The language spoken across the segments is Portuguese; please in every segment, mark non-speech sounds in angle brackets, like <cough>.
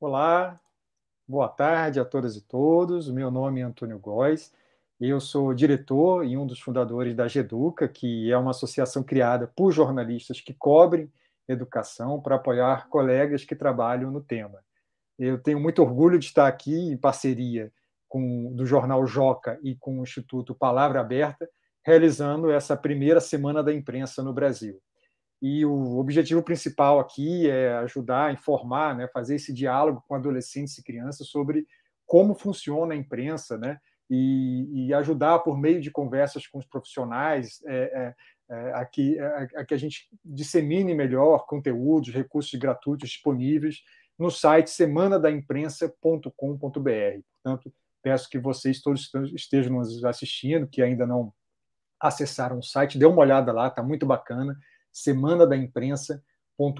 Olá, boa tarde a todas e todos. Meu nome é Antônio Góes. Eu sou diretor e um dos fundadores da GEDUCA, que é uma associação criada por jornalistas que cobrem educação para apoiar colegas que trabalham no tema. Eu tenho muito orgulho de estar aqui em parceria com do jornal Joca e com o Instituto Palavra Aberta, realizando essa primeira semana da imprensa no Brasil. E o objetivo principal aqui é ajudar, informar, né, fazer esse diálogo com adolescentes e crianças sobre como funciona a imprensa, né, e, e ajudar por meio de conversas com os profissionais é, é, é, a, que, a, a que a gente dissemine melhor conteúdos, recursos gratuitos disponíveis no site semanadaimprensa.com.br. Portanto, peço que vocês todos estejam nos assistindo, que ainda não acessaram o site, dê uma olhada lá, está muito bacana semanadaimprensa.com.br.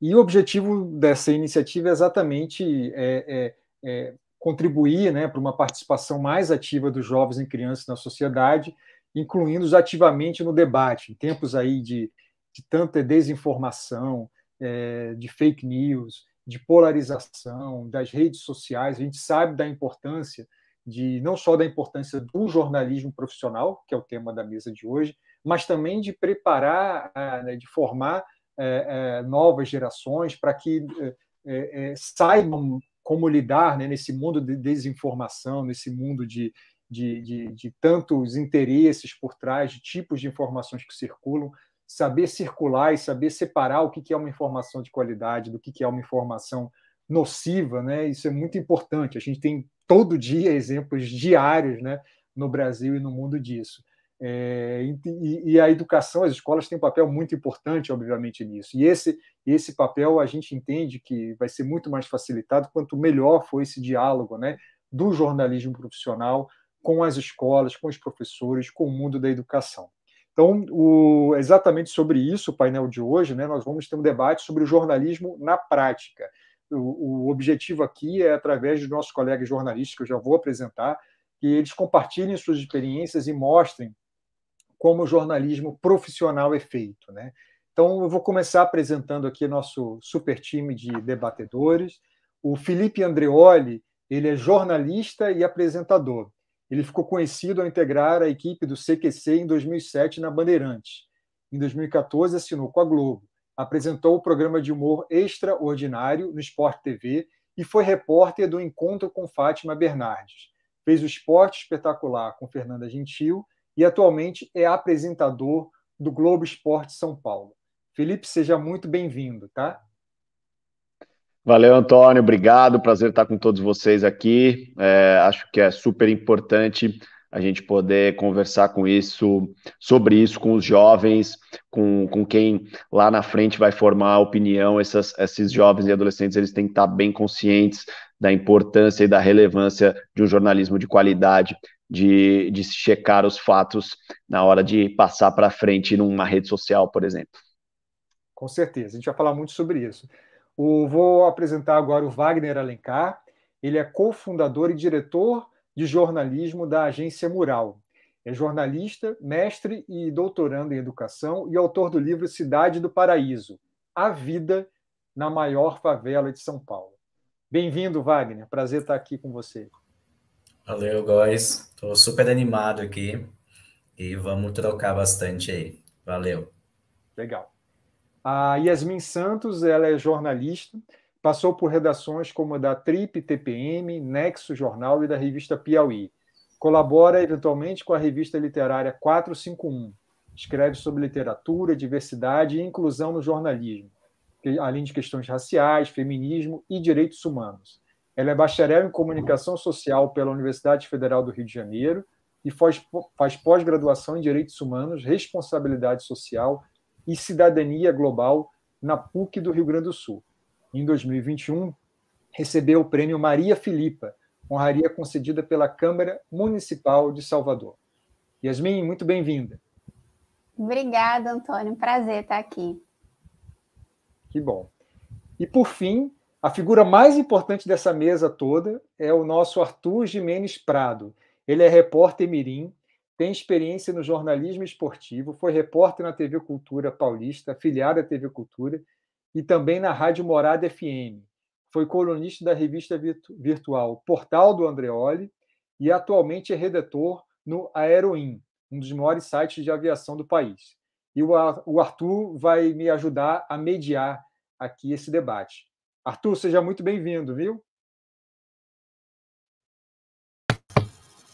E o objetivo dessa iniciativa é exatamente é, é, é, contribuir né, para uma participação mais ativa dos jovens e crianças na sociedade, incluindo-os ativamente no debate, em tempos aí de, de tanta desinformação, é, de fake news, de polarização, das redes sociais, a gente sabe da importância de não só da importância do jornalismo profissional, que é o tema da mesa de hoje, mas também de preparar, eh, né, de formar eh, eh, novas gerações para que saibam como lidar né, nesse mundo de desinformação, nesse mundo de, de, de, de tantos interesses por trás, de tipos de informações que circulam, saber circular e saber separar o que é uma informação de qualidade do que é uma informação nociva, né? Isso é muito importante. A gente tem todo dia exemplos diários, né, no Brasil e no mundo disso. É, e, e, a educação, as escolas têm um papel muito importante, obviamente, nisso. E esse, esse papel a gente entende que vai ser muito mais facilitado quanto melhor for esse diálogo né, do jornalismo profissional com as escolas, com os professores, com o mundo da educação. Então, o, exatamente sobre isso, o painel de hoje, né, nós vamos ter um debate sobre o jornalismo na prática. O, o objetivo aqui é, através dos nossos colegas jornalistas, que eu já vou apresentar, que eles compartilhem suas experiências e mostrem como o jornalismo profissional é feito. Né? Então, eu vou começar apresentando aqui nosso super time de debatedores. O Felipe Andreoli, ele é jornalista e apresentador. Ele ficou conhecido ao integrar a equipe do CQC em 2007 na Bandeirantes. Em 2014, assinou com a Globo. Apresentou o programa de humor Extraordinário no Sport TV e foi repórter do Encontro com Fátima Bernardes. Fez o Esporte Espetacular com Fernanda Gentil e atualmente é apresentador do Globo Esporte São Paulo. Felipe, seja muito bem-vindo, tá? Valeu, Antônio, obrigado, prazer estar com todos vocês aqui. É, acho que é super importante a gente poder conversar com isso, sobre isso com os jovens, com, com quem lá na frente vai formar a opinião, Essas, esses jovens e adolescentes, eles têm que estar bem conscientes da importância e da relevância de um jornalismo de qualidade de, de checar os fatos na hora de passar para frente numa rede social, por exemplo. Com certeza, a gente vai falar muito sobre isso. O, vou apresentar agora o Wagner Alencar, ele é cofundador e diretor de jornalismo da Agência Mural. É jornalista, mestre e doutorando em educação e autor do livro Cidade do Paraíso A Vida na Maior Favela de São Paulo. Bem-vindo, Wagner. Prazer estar aqui com você. Valeu, guys. Estou super animado aqui e vamos trocar bastante aí. Valeu. Legal. A Yasmin Santos, ela é jornalista, passou por redações como a da Trip TPM, Nexo Jornal e da revista Piauí. Colabora eventualmente com a revista literária 451. Escreve sobre literatura, diversidade e inclusão no jornalismo, além de questões raciais, feminismo e direitos humanos. Ela é bacharel em comunicação social pela Universidade Federal do Rio de Janeiro e faz, pós-graduação em direitos humanos, responsabilidade social e cidadania global na PUC do Rio Grande do Sul. Em 2021, recebeu o prêmio Maria Filipa, honraria concedida pela Câmara Municipal de Salvador. Yasmin, muito bem-vinda. Obrigada, Antônio. Prazer estar aqui. Que bom. E, por fim, a figura mais importante dessa mesa toda é o nosso Arthur Jimenez Prado. Ele é repórter mirim, tem experiência no jornalismo esportivo, foi repórter na TV Cultura Paulista, filiada à TV Cultura, e também na Rádio Morada FM. Foi colunista da revista virtu virtual Portal do Andreoli e atualmente é redator no Aeroim, um dos maiores sites de aviação do país. E o Arthur vai me ajudar a mediar aqui esse debate. Arthur, seja muito bem-vindo, viu?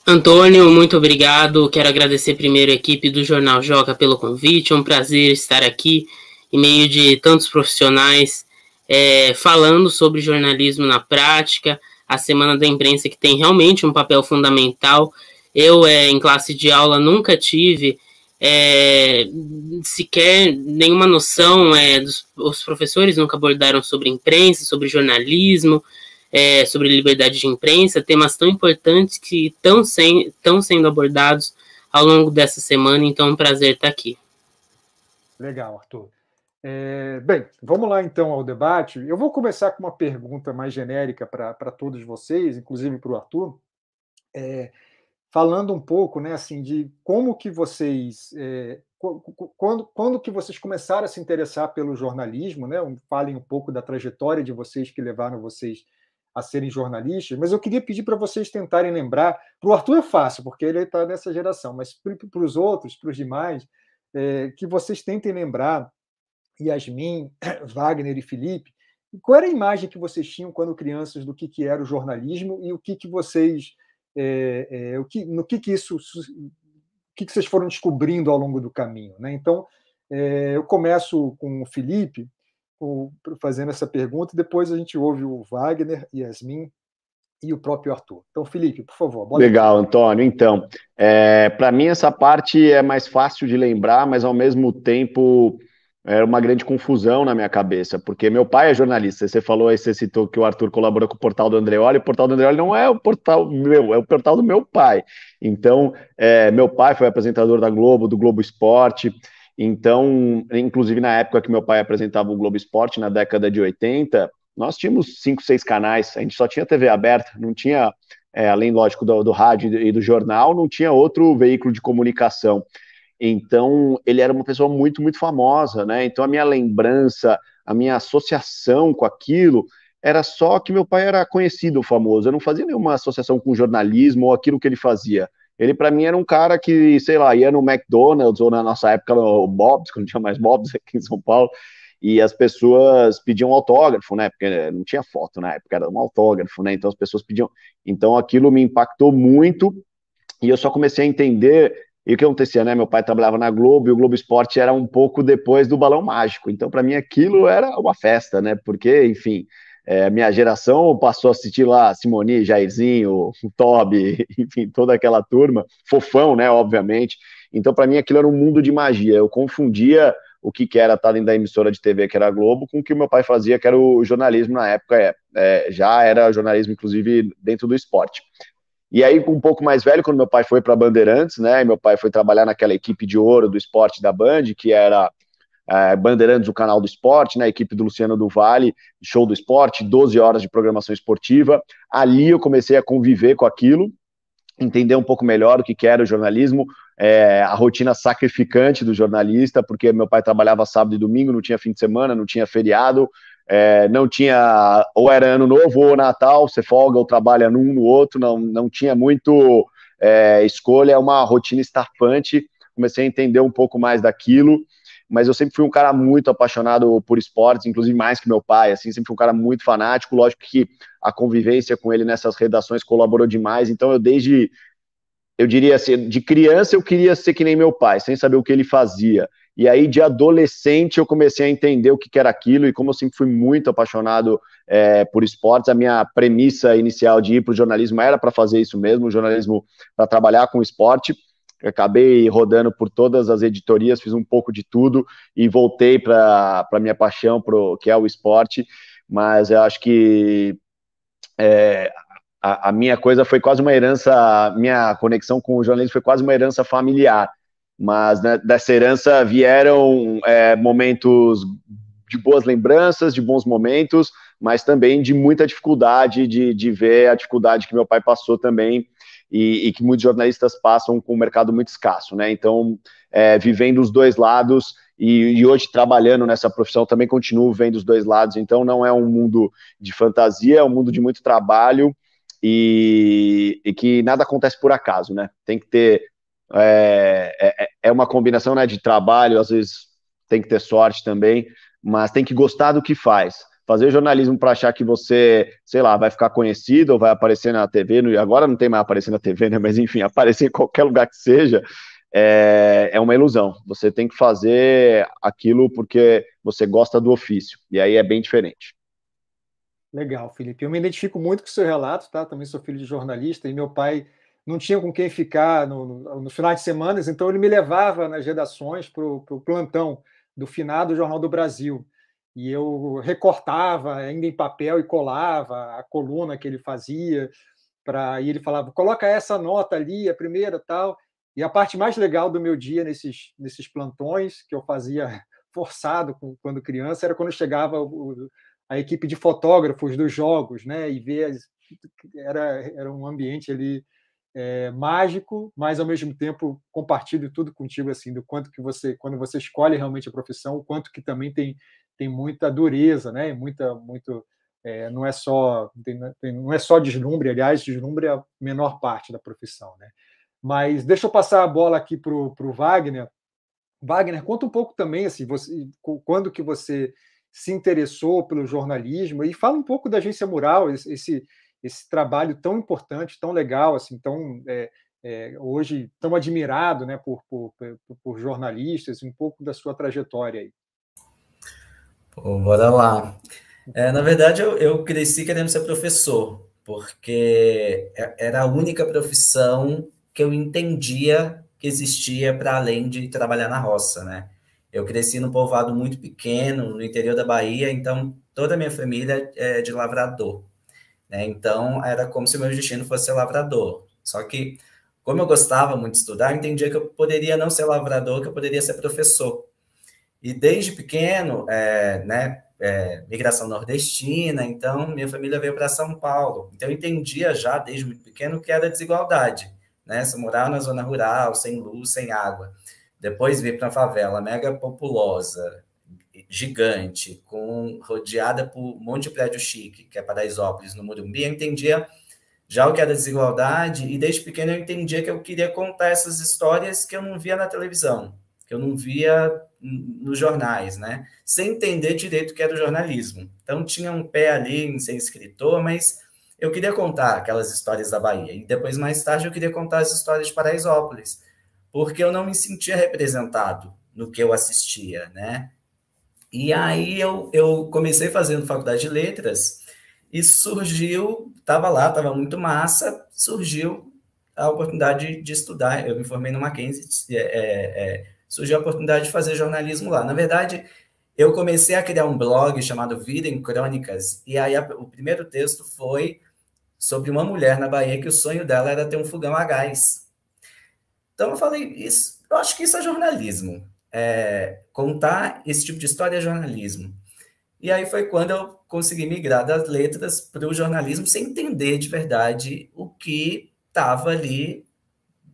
Antônio, muito obrigado. Quero agradecer primeiro a equipe do Jornal Joca pelo convite. É um prazer estar aqui em meio de tantos profissionais é, falando sobre jornalismo na prática, a Semana da Imprensa que tem realmente um papel fundamental. Eu, é, em classe de aula, nunca tive é, sequer nenhuma noção, é, dos, os professores nunca abordaram sobre imprensa, sobre jornalismo, é, sobre liberdade de imprensa, temas tão importantes que estão sem, tão sendo abordados ao longo dessa semana, então é um prazer estar aqui. Legal, Arthur. É, bem, vamos lá então ao debate. Eu vou começar com uma pergunta mais genérica para todos vocês, inclusive para o Arthur. É, falando um pouco, né, assim, de como que vocês, é, quando, quando que vocês começaram a se interessar pelo jornalismo, né? Falem um pouco da trajetória de vocês que levaram vocês a serem jornalistas, mas eu queria pedir para vocês tentarem lembrar. Para o Arthur é fácil, porque ele está nessa geração, mas para os outros, para os demais, é, que vocês tentem lembrar, Yasmin, <coughs> Wagner e Felipe, qual era a imagem que vocês tinham quando crianças do que, que era o jornalismo e o que, que vocês é, é, o que, no que, que isso, o que, que vocês foram descobrindo ao longo do caminho. Né? Então, é, eu começo com o Felipe o, fazendo essa pergunta, e depois a gente ouve o Wagner, Yasmin e o próprio Arthur. Então, Felipe, por favor. Legal, aqui. Antônio. Então, é, para mim essa parte é mais fácil de lembrar, mas ao mesmo tempo era uma grande confusão na minha cabeça, porque meu pai é jornalista. Você falou aí, você citou que o Arthur colabora com o portal do Andreoli. O portal do Andreoli não é o portal meu, é o portal do meu pai. Então, é, meu pai foi apresentador da Globo, do Globo Esporte. Então, inclusive na época que meu pai apresentava o Globo Esporte, na década de 80, nós tínhamos cinco, seis canais. A gente só tinha TV aberta, não tinha, é, além, lógico, do, do rádio e do jornal, não tinha outro veículo de comunicação. Então, ele era uma pessoa muito, muito famosa, né? Então, a minha lembrança, a minha associação com aquilo era só que meu pai era conhecido, famoso. Eu não fazia nenhuma associação com jornalismo ou aquilo que ele fazia. Ele, para mim, era um cara que, sei lá, ia no McDonald's ou na nossa época no Bob's, quando tinha mais Bob's <laughs> aqui em São Paulo, e as pessoas pediam autógrafo, né? Porque não tinha foto na época, era um autógrafo, né? Então as pessoas pediam. Então aquilo me impactou muito e eu só comecei a entender e o que acontecia, né? Meu pai trabalhava na Globo e o Globo Esporte era um pouco depois do Balão Mágico. Então, para mim, aquilo era uma festa, né? Porque, enfim, é, minha geração passou a assistir lá Simoni, Jairzinho, <laughs> Toby, <laughs> enfim, toda aquela turma, fofão, né? Obviamente. Então, para mim, aquilo era um mundo de magia. Eu confundia o que, que era estar dentro da emissora de TV, que era a Globo, com o que o meu pai fazia, que era o jornalismo na época. é, é já era jornalismo, inclusive, dentro do esporte. E aí, um pouco mais velho, quando meu pai foi para Bandeirantes, né? meu pai foi trabalhar naquela equipe de ouro do esporte da Band, que era é, Bandeirantes, o canal do esporte, né? Equipe do Luciano do Vale, show do esporte, 12 horas de programação esportiva. Ali eu comecei a conviver com aquilo, entender um pouco melhor o que, que era o jornalismo, é, a rotina sacrificante do jornalista, porque meu pai trabalhava sábado e domingo, não tinha fim de semana, não tinha feriado, é, não tinha, ou era ano novo ou Natal, você folga ou trabalha num no outro, não, não tinha muito é, escolha, é uma rotina estafante, comecei a entender um pouco mais daquilo, mas eu sempre fui um cara muito apaixonado por esportes, inclusive mais que meu pai, assim, sempre fui um cara muito fanático, lógico que a convivência com ele nessas redações colaborou demais, então eu desde, eu diria assim, de criança eu queria ser que nem meu pai, sem saber o que ele fazia, e aí, de adolescente, eu comecei a entender o que, era aquilo, e como eu sempre fui muito apaixonado é, por esportes, a minha premissa inicial de ir para o jornalismo era para fazer isso mesmo, jornalismo para trabalhar com esporte. Eu acabei rodando por todas as editorias, fiz um pouco de tudo e voltei para a minha paixão, pro, que é o esporte. Mas eu acho que é, a, a minha coisa foi quase uma herança, minha conexão com o jornalismo foi quase uma herança familiar mas né, dessa herança vieram é, momentos de boas lembranças, de bons momentos, mas também de muita dificuldade de, de ver a dificuldade que meu pai passou também e, e, que muitos jornalistas passam com um mercado muito escasso, né? Então, é, vivendo os dois lados e, e, hoje trabalhando nessa profissão também continuo vendo os dois lados. Então, não é um mundo de fantasia, é um mundo de muito trabalho e, e que nada acontece por acaso, né? Tem que ter é, é, é, é uma combinação né, de trabalho, às vezes tem que ter sorte também, mas tem que gostar do que faz. Fazer jornalismo para achar que você, sei lá, vai ficar conhecido ou vai aparecer na TV, no, agora não tem mais aparecer na TV, né? <laughs> Mas enfim, aparecer em qualquer lugar que seja é, é uma ilusão. Você tem que fazer aquilo porque você gosta do ofício, e aí é bem diferente. Legal, Felipe. Eu me identifico muito com o seu relato, tá? Também sou filho de jornalista e meu pai não tinha com quem ficar no, no, no final de semana, então ele me levava nas redações para o plantão do finado Jornal do Brasil. E eu recortava ainda em papel e colava a coluna que ele fazia. Pra, e ele falava, coloca essa nota ali, a primeira tal. E a parte mais legal do meu dia nesses, nesses plantões que eu fazia <laughs> forçado com, quando criança era quando chegava o, a equipe de fotógrafos dos jogos, né? E ver as, era, era um ambiente ali é, mágico, mas ao mesmo tempo compartilho tudo contigo assim do quanto que você quando você escolhe realmente a profissão, o quanto que também tem tem muita dureza, né? Muita muito é, não é só tem, não é só deslumbre, aliás, deslumbre é a menor parte da profissão, né? Mas deixa eu passar a bola aqui pro pro Wagner. Wagner, conta um pouco também assim, você quando que você se interessou pelo jornalismo e fala um pouco da agência mural, esse esse trabalho tão importante, tão legal, assim, tão é, é, hoje tão admirado, né, por, por, por, jornalistas, um pouco da sua trajetória aí. Pô, bora lá. É, na uhum. verdade, eu, eu cresci querendo ser professor, porque é, era a única profissão que eu entendia que existia para além de trabalhar na roça, né? Eu cresci num povoado muito pequeno, no interior da Bahia, então toda a minha família é de lavrador. Né? Então, era como se o meu destino fosse ser lavrador. Só que, como eu gostava muito de estudar, eu entendia que eu poderia não ser lavrador, que eu poderia ser professor. E desde pequeno, é, né, é, migração nordestina, então minha família veio para São Paulo. Então eu entendia já desde muito pequeno que era desigualdade, né? Se morar na zona rural, sem luz, sem água. Depois vir para uma favela mega populosa, gigante, com rodeada por um monte de prédio chique, que é Paraisópolis, no Murumbi, eu entendia já o que era desigualdade, e desde pequeno eu entendia que eu queria contar essas histórias que eu não via na televisão, que eu não via nos jornais, né? Sem entender direito o que era o jornalismo. Então tinha um pé ali em ser escritor, mas eu queria contar aquelas histórias da Bahia. E depois, mais tarde, eu queria contar as histórias de Paraisópolis, porque eu não me sentia representado no que eu assistia, né? E aí eu, eu comecei fazendo faculdade de letras e surgiu, estava lá, estava muito massa, surgiu a oportunidade de, estudar. Eu me formei no Mackenzie, é, é, é, surgiu a oportunidade de fazer jornalismo lá. Na verdade, eu comecei a criar um blog chamado Vida em Crônicas, e aí a, o primeiro texto foi sobre uma mulher na Bahia que o sonho dela era ter um fogão a gás. Então eu falei, isso, eu acho que isso é jornalismo é, contar esse tipo de história é jornalismo. E aí foi quando eu consegui migrar das letras para o jornalismo sem entender de verdade o que estava ali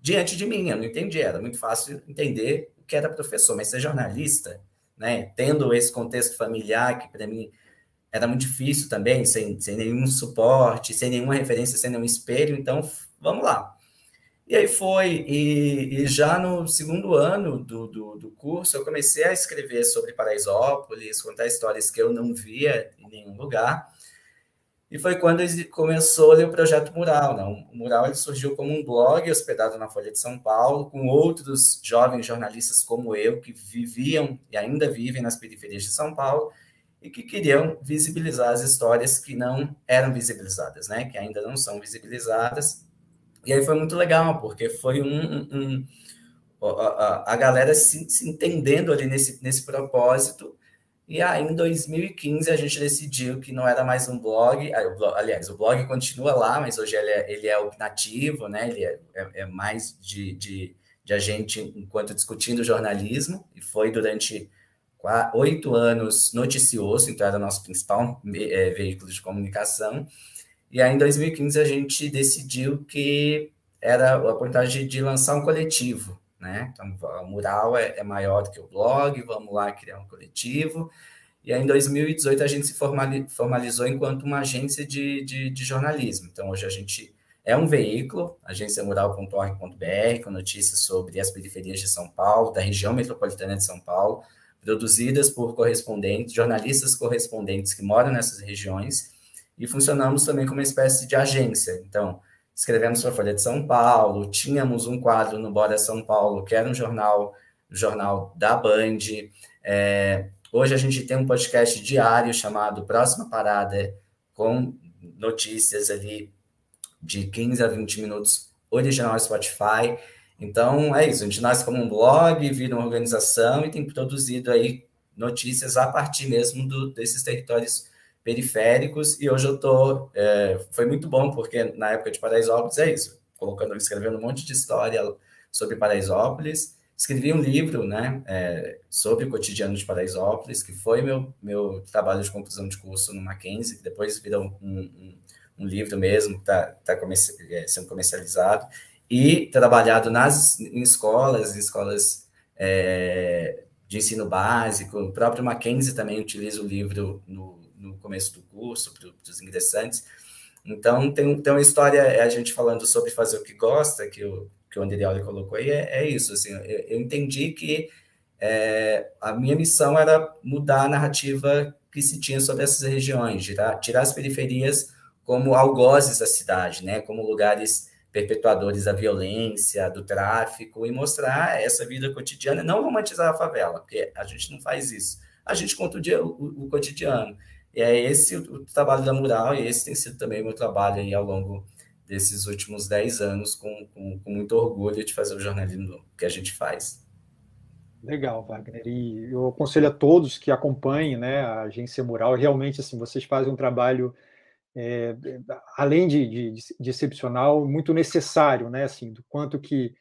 diante de mim. Eu não entendi, era muito fácil entender o que era professor, mas ser jornalista, né, tendo esse contexto familiar que para mim era muito difícil também, sem, sem nenhum suporte, sem nenhuma referência, sem nenhum espelho. Então, vamos lá. E aí foi, e, e já no segundo ano do, do, do, curso, eu comecei a escrever sobre Paraisópolis, contar histórias que eu não via em nenhum lugar. E foi quando começou ali, o projeto Mural. Né? O Mural ele surgiu como um blog hospedado na Folha de São Paulo, com outros jovens jornalistas como eu, que viviam e ainda vivem nas periferias de São Paulo, e que queriam visibilizar as histórias que não eram visibilizadas, né? que ainda não são visibilizadas, e aí foi muito legal, porque foi um, um, a, a, galera se, se entendendo ali nesse, nesse propósito. E aí, em 2015, a gente decidiu que não era mais um blog. Aliás, o blog continua lá, mas hoje ele é, ele é optativo, né? Ele é, é, é mais de, de, de, a gente enquanto discutindo jornalismo. E foi durante oito anos noticioso, então era o nosso principal é, veículo de comunicação. E aí, em 2015, a gente decidiu que era a oportunidade de lançar um coletivo, né? Então, o mural é, é maior do que o blog, vamos lá criar um coletivo. E aí, em 2018, a gente se formalizou enquanto uma agência de, de, de jornalismo. Então, hoje a gente é um veículo, agenciamural.org.br, com notícias sobre as periferias de São Paulo, da região metropolitana de São Paulo, produzidas por correspondentes, jornalistas correspondentes que moram nessas regiões e funcionamos também como uma espécie de agência. Então, escrevemos para a Folha de São Paulo, tínhamos um quadro no Bora São Paulo, que era um jornal, jornal da Band. É, hoje a gente tem um podcast diário chamado Próxima Parada, com notícias ali de 15 a 20 minutos, original Spotify. Então é isso, a gente nasce como um blog, vira uma organização e tem produzido aí notícias a partir mesmo do, desses territórios periféricos, e hoje eu estou é, foi muito bom, porque na época de Paraisópolis é isso, colocando, escrevendo um monte de história sobre Paraisópolis, escrevi um livro, né, é, sobre o cotidiano de Paraisópolis, que foi meu, meu trabalho de conclusão de curso no Mackenzie, que depois virou um, um, um livro mesmo, que está tá comerci é, sendo comercializado, e trabalhado nas, em escolas, em escolas é, de ensino básico, o próprio Mackenzie também utiliza o livro no no começo do curso, para os ingressantes. Então, tem, tem uma história, é a gente falando sobre fazer o que gosta, que o, que o Andrioli colocou aí, é, é isso. Assim, eu, eu entendi que é, a minha missão era mudar a narrativa que se tinha sobre essas regiões, tirar, tirar as periferias como algozes da cidade, né, como lugares perpetuadores da violência, do tráfico, e mostrar essa vida cotidiana, não romantizar a favela, porque a gente não faz isso. A gente conta o, dia, o, o cotidiano. E é esse o, trabalho da Mural, e esse tem sido também o meu trabalho aí ao longo desses últimos 10 anos, com, com, com muito orgulho de fazer o jornalismo que a gente faz. Legal, Wagner. E eu aconselho a todos que acompanhem né, a Agência Mural. Realmente, assim, vocês fazem um trabalho, é, além de, de, de, de excepcional, muito necessário, né? Assim, do quanto que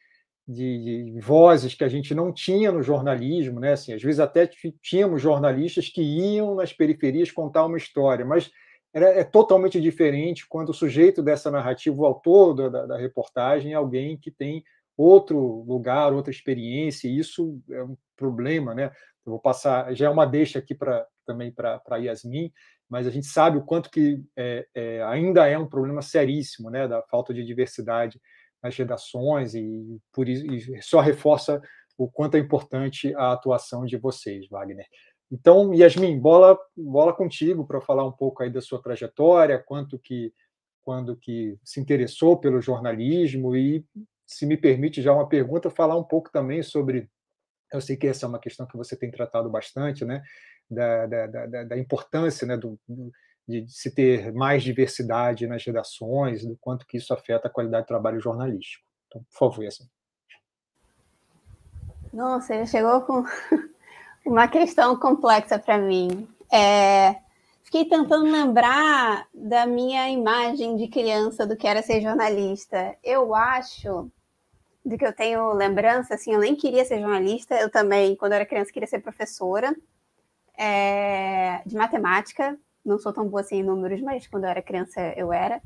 de, de, vozes que a gente não tinha no jornalismo, né? Assim, às vezes até tínhamos jornalistas que iam nas periferias contar uma história, mas era, é totalmente diferente quando o sujeito dessa narrativa, o autor da, da reportagem, é alguém que tem outro lugar, outra experiência, e isso é um problema, né? Eu vou passar, já é uma deixa aqui para também para Yasmin, mas a gente sabe o quanto que é, é, ainda é um problema seríssimo, né? Da falta de diversidade nas redações e por isso só reforça o quanto é importante a atuação de vocês, Wagner. Então, Yasmin, bola bola contigo para falar um pouco aí da sua trajetória, quanto que quando que se interessou pelo jornalismo e se me permite já uma pergunta, falar um pouco também sobre eu sei que essa é uma questão que você tem tratado bastante, né? Da, da, da, da importância né? do, de, de, se ter mais diversidade nas redações, do quanto que isso afeta a qualidade do trabalho jornalístico. Então, por favor, assim. Nossa, ele chegou com <laughs> uma questão complexa para mim. É, fiquei tentando lembrar da minha imagem de criança do que era ser jornalista. Eu acho, do que eu tenho lembrança, assim, eu nem queria ser jornalista. Eu também, quando era criança, queria ser professora é, de matemática não sou tão boa assim em números, mas quando eu era criança eu era.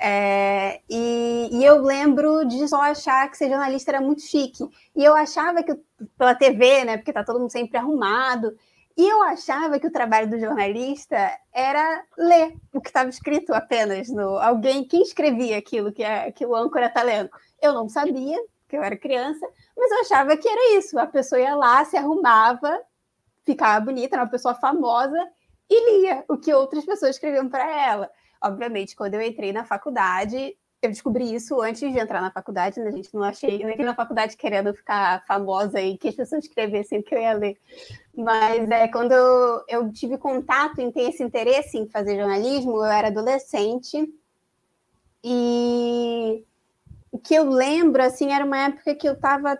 É, e, e, eu lembro de só achar que ser jornalista era muito chique. E eu achava que, pela TV, né, porque tá todo mundo sempre arrumado, e eu achava que o trabalho do jornalista era ler o que estava escrito apenas no alguém que escrevia aquilo que, é, que o âncora está lendo. Eu não sabia, porque eu era criança, mas eu achava que era isso. A pessoa ia lá, se arrumava, ficava bonita, era uma pessoa famosa, e lia o que outras pessoas escreviam para ela. Obviamente, quando eu entrei na faculdade, eu descobri isso antes de entrar na faculdade, né? A gente não achei, eu entrei na faculdade querendo ficar famosa e que as pessoas escrevessem o que eu ia ler. Mas é, quando eu, tive contato e tenho esse interesse em fazer jornalismo, eu era adolescente e o que eu lembro, assim, era uma época que eu estava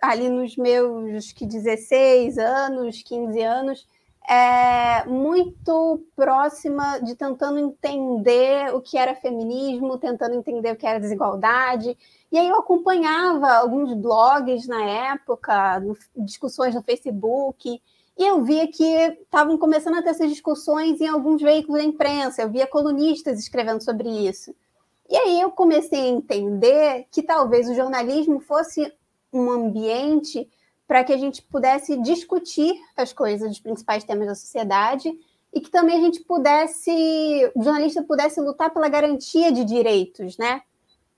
ali nos meus que 16 anos, 15 anos, é, muito próxima de tentando entender o que era feminismo, tentando entender o que era desigualdade. E aí eu acompanhava alguns blogs na época, no, discussões no Facebook, e eu via que estavam começando a ter essas discussões em alguns veículos da imprensa, eu via colunistas escrevendo sobre isso. E aí eu comecei a entender que talvez o jornalismo fosse um ambiente para que a gente pudesse discutir as coisas, os principais temas da sociedade, e que também a gente pudesse, o jornalista pudesse lutar pela garantia de direitos, né?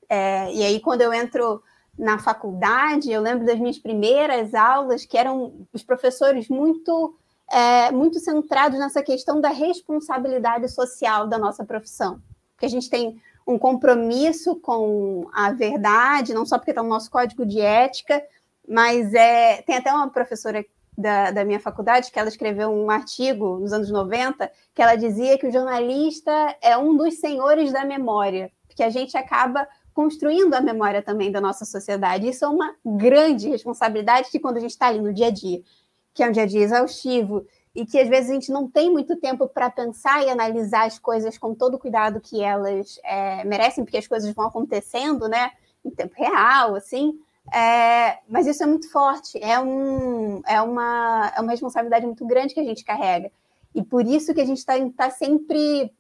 É, e aí, quando eu entro na faculdade, eu lembro das minhas primeiras aulas, que eram os professores muito, é, muito centrados nessa questão da responsabilidade social da nossa profissão. Porque a gente tem um compromisso com a verdade, não só porque está no nosso código de ética, mas é, tem até uma professora da, da, minha faculdade que ela escreveu um artigo nos anos 90 que ela dizia que o jornalista é um dos senhores da memória, porque a gente acaba construindo a memória também da nossa sociedade. Isso é uma grande responsabilidade que quando a gente está ali no dia a dia, que é um dia a dia exaustivo, e que às vezes a gente não tem muito tempo para pensar e analisar as coisas com todo o cuidado que elas é, merecem, porque as coisas vão acontecendo, né, em tempo real, assim. É, mas isso é muito forte, é, um, é, uma, é uma responsabilidade muito grande que a gente carrega. E por isso que a gente está tá sempre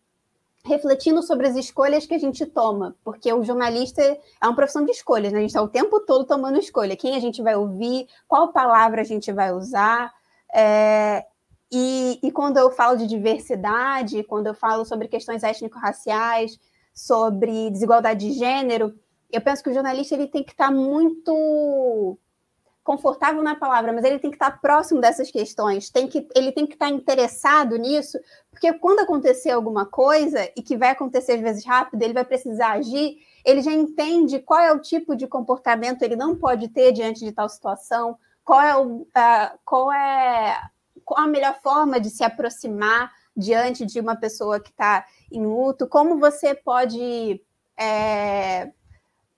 refletindo sobre as escolhas que a gente toma, porque o jornalista é uma profissão de escolhas, né? a gente está o tempo todo tomando escolha, quem a gente vai ouvir, qual palavra a gente vai usar. É, e, e quando eu falo de diversidade, quando eu falo sobre questões étnico-raciais, sobre desigualdade de gênero, eu penso que o jornalista ele tem que estar tá muito confortável na palavra, mas ele tem que estar tá próximo dessas questões, tem que, ele tem que estar tá interessado nisso, porque quando acontecer alguma coisa, e que vai acontecer às vezes rápido, ele vai precisar agir, ele já entende qual é o tipo de comportamento ele não pode ter diante de tal situação, qual é, o, uh, qual é qual a melhor forma de se aproximar diante de uma pessoa que está em luto, como você pode. É,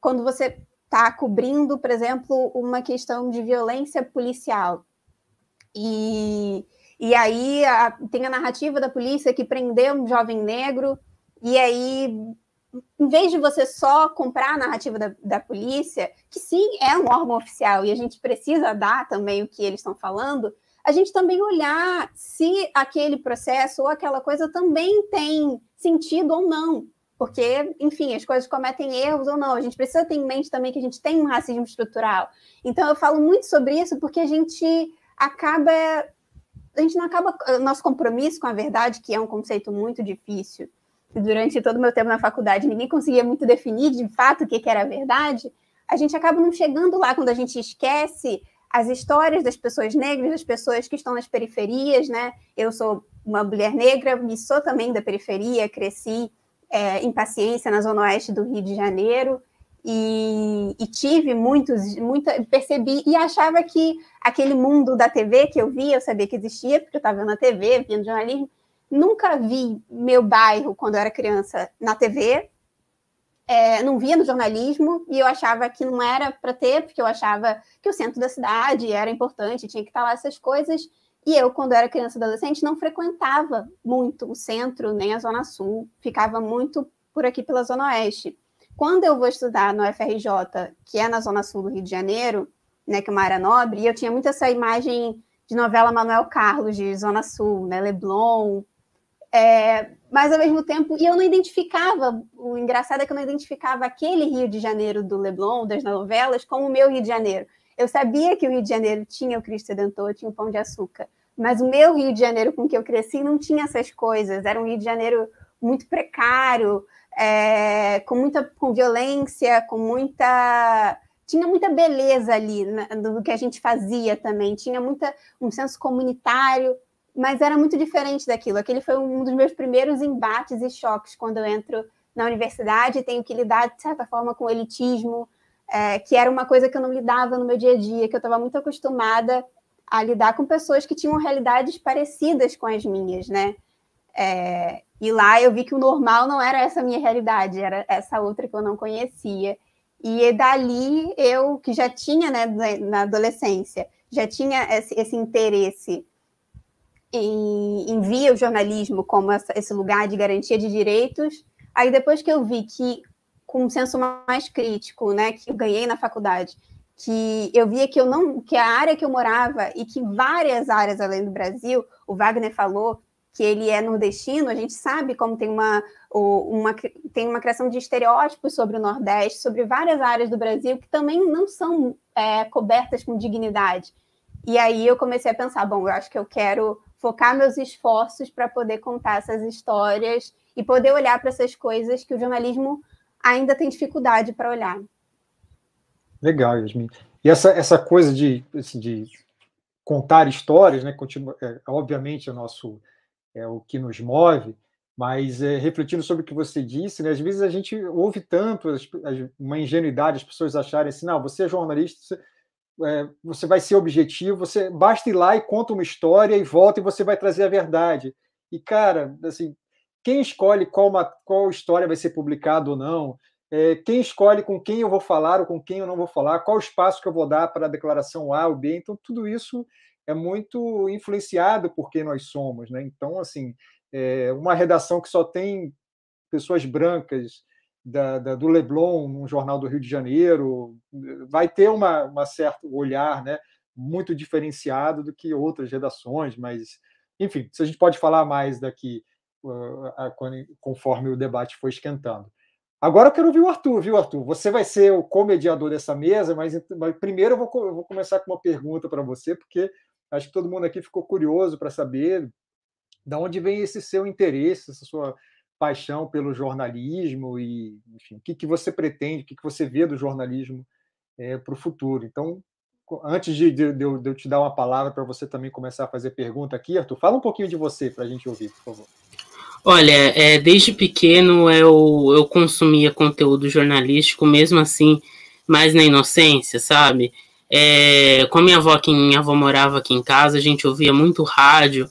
quando você está cobrindo, por exemplo, uma questão de violência policial. E, e aí a, tem a narrativa da polícia que prendeu um jovem negro, e aí, em vez de você só comprar a narrativa da, da polícia, que sim é um órgão oficial e a gente precisa dar também o que eles estão falando, a gente também olhar se aquele processo ou aquela coisa também tem sentido ou não porque, enfim, as coisas cometem erros ou não. A gente precisa ter em mente também que a gente tem um racismo estrutural. Então, eu falo muito sobre isso porque a gente acaba. A gente não acaba. Nosso compromisso com a verdade, que é um conceito muito difícil, durante todo o meu tempo na faculdade ninguém conseguia muito definir de fato o que era a verdade, a gente acaba não chegando lá quando a gente esquece as histórias das pessoas negras, das pessoas que estão nas periferias, né? Eu sou uma mulher negra, me sou também da periferia, cresci é, em Paciência, na Zona Oeste do Rio de Janeiro, e, e, tive muitos, muita, percebi e achava que aquele mundo da TV que eu via, eu sabia que existia, porque eu estava na TV, via jornalismo, nunca vi meu bairro quando eu era criança na TV, é, não via no jornalismo, e eu achava que não era para ter, porque eu achava que o centro da cidade era importante, tinha que estar lá essas coisas, e eu, quando era criança e adolescente, não frequentava muito o centro nem a Zona Sul, ficava muito por aqui pela Zona Oeste. Quando eu vou estudar no FRJ, que é na Zona Sul do Rio de Janeiro, né, que é uma área nobre, e eu tinha muito essa imagem de novela Manuel Carlos, de Zona Sul, né, Leblon, é, mas ao mesmo tempo, e eu não identificava, o engraçado é que eu não identificava aquele Rio de Janeiro do Leblon, das novelas, como o meu Rio de Janeiro. Eu sabia que o Rio de Janeiro tinha o Cristo Redentor, tinha o Pão de Açúcar, mas o meu Rio de Janeiro com que eu cresci não tinha essas coisas. Era um Rio de Janeiro muito precário, é, com muita com violência, com muita tinha muita beleza ali né, do que a gente fazia também, tinha muita um senso comunitário, mas era muito diferente daquilo. Aquele foi um dos meus primeiros embates e choques quando eu entro na universidade e tenho que lidar de certa forma com elitismo, é, que era uma coisa que eu não lidava no meu dia a dia, que eu estava muito acostumada a lidar com pessoas que tinham realidades parecidas com as minhas, né? É, e lá eu vi que o normal não era essa minha realidade, era essa outra que eu não conhecia. E dali eu, que já tinha né, na adolescência, já tinha esse, esse interesse em, em via o jornalismo como essa, esse lugar de garantia de direitos, aí depois que eu vi que com um senso mais crítico, né, que eu ganhei na faculdade, que eu via que eu não, que a área que eu morava e que várias áreas além do Brasil, o Wagner falou que ele é nordestino, a gente sabe como tem uma, uma tem uma criação de estereótipos sobre o Nordeste, sobre várias áreas do Brasil que também não são é, cobertas com dignidade. E aí eu comecei a pensar, bom, eu acho que eu quero focar meus esforços para poder contar essas histórias e poder olhar para essas coisas que o jornalismo ainda tem dificuldade para olhar. Legal, Yasmin. E essa, essa coisa de, assim, de contar histórias, né, continua, é, obviamente é o nosso é o que nos move, mas é, refletindo sobre o que você disse, né, às vezes a gente ouve tanto as, as, uma ingenuidade, as pessoas acharem assim, não, você é jornalista, você, é, você vai ser objetivo, você basta ir lá e conta uma história e volta e você vai trazer a verdade. E, cara, assim, quem escolhe qual, qual história vai ser publicada ou não, é, quem escolhe com quem eu vou falar ou com quem eu não vou falar, qual espaço que eu vou dar para a declaração A ou B. Então, tudo isso é muito influenciado por quem nós somos. Né? Então, assim, é uma redação que só tem pessoas brancas da, da, do Leblon, num jornal do Rio de Janeiro, vai ter uma, uma certo olhar né, muito diferenciado do que outras redações, mas, enfim, se a gente pode falar mais daqui conforme o debate foi esquentando. Agora eu quero ouvir o Arthur, viu, Arthur? Você vai ser o comediador dessa mesa, mas, mas primeiro eu vou, eu vou, começar com uma pergunta para você, porque acho que todo mundo aqui ficou curioso para saber de onde vem esse seu interesse, essa sua paixão pelo jornalismo e, enfim, o que, que você pretende, o que, que você vê do jornalismo é, para o futuro. Então, antes de, de, de eu te dar uma palavra para você também começar a fazer pergunta aqui, Arthur, fala um pouquinho de você para a gente ouvir, por favor. Olha, é, desde pequeno eu, eu consumia conteúdo jornalístico, mesmo assim, mais na inocência, sabe? É, com a minha avó, que minha avó morava aqui em casa, a gente ouvia muito rádio,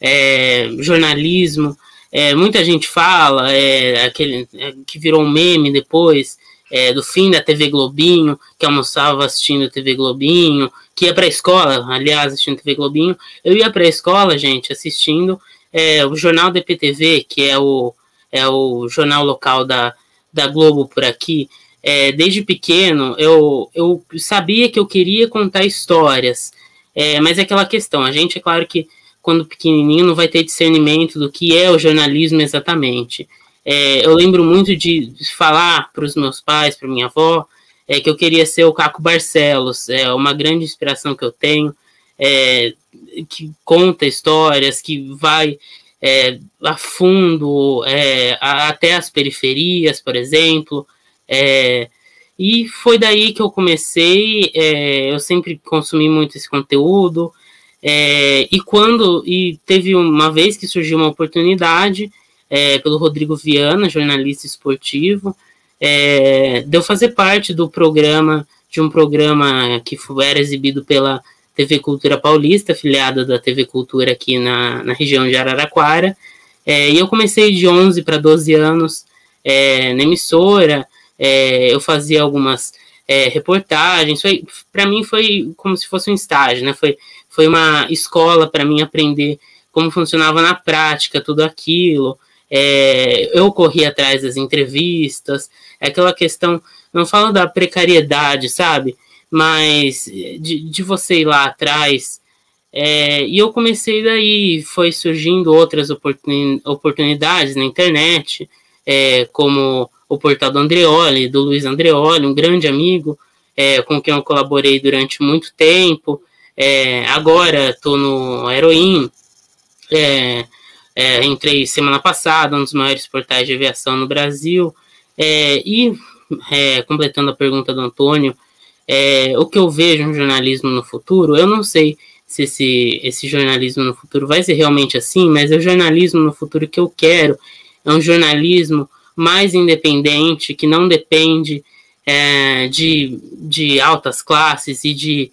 é, jornalismo, é, muita gente fala, é, aquele é, que virou um meme depois, é, do fim da TV Globinho, que almoçava assistindo TV Globinho, que ia pra escola, aliás, assistindo TV Globinho. Eu ia pra escola, gente, assistindo é, o jornal DPTV, que é o, é o jornal local da, da Globo por aqui, é, desde pequeno eu, eu sabia que eu queria contar histórias, é, mas é aquela questão, a gente é claro que quando pequenininho não vai ter discernimento do que é o jornalismo exatamente. É, eu lembro muito de falar para os meus pais, para minha avó, é, que eu queria ser o Caco Barcelos, é uma grande inspiração que eu tenho é, que conta histórias, que vai é, a fundo é, a, até as periferias, por exemplo. É, e foi daí que eu comecei. É, eu sempre consumi muito esse conteúdo. É, e quando e teve uma vez que surgiu uma oportunidade pelo Rodrigo Viana, jornalista esportivo, de eu fazer parte do programa de um programa que era exibido pela TV Cultura Paulista, afiliada da TV Cultura aqui na, na região de Araraquara. É, e eu comecei de 11 para 12 anos é, na emissora, é, eu fazia algumas é, reportagens. Para mim foi como se fosse um estágio, né? foi, foi uma escola para mim aprender como funcionava na prática tudo aquilo. É, eu corri atrás das entrevistas, é aquela questão, não falo da precariedade, sabe? mas eh, de, de você ir lá atrás. É, e eu comecei daí, foi surgindo outras oportunidades na internet, é, como o portal do Andreoli, do Luiz Andreoli, um grande amigo, é, com quem eu colaborei durante muito tempo. agora estou no Heroin, entrei semana passada, um dos maiores portais de aviação no Brasil. e completando a pergunta do Antônio, é, o que eu vejo no jornalismo no futuro, eu não sei se esse, esse jornalismo no futuro vai ser realmente assim, mas é o jornalismo no futuro que eu quero é um jornalismo mais independente, que não depende é, de, de altas classes e de,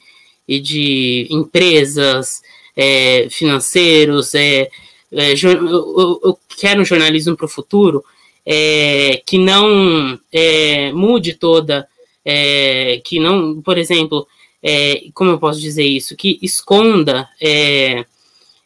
e de empresas, é, financeiros. É, é eu, eu, quero um jornalismo para o futuro é, que não mude toda é, que não, por exemplo, é, como eu posso dizer isso, que esconda é,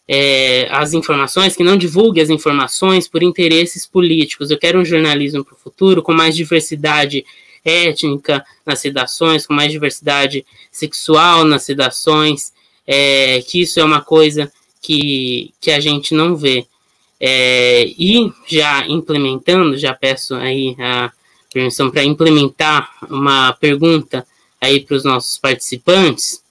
é, as informações, que não divulgue as informações por interesses políticos. Eu quero um jornalismo para o futuro com mais diversidade étnica nas redações, com mais diversidade sexual nas redações, é, que isso é uma coisa que, que a gente não vê. É, e já implementando, já peço aí a, permissão né? para implementar uma pergunta aí para os nossos participantes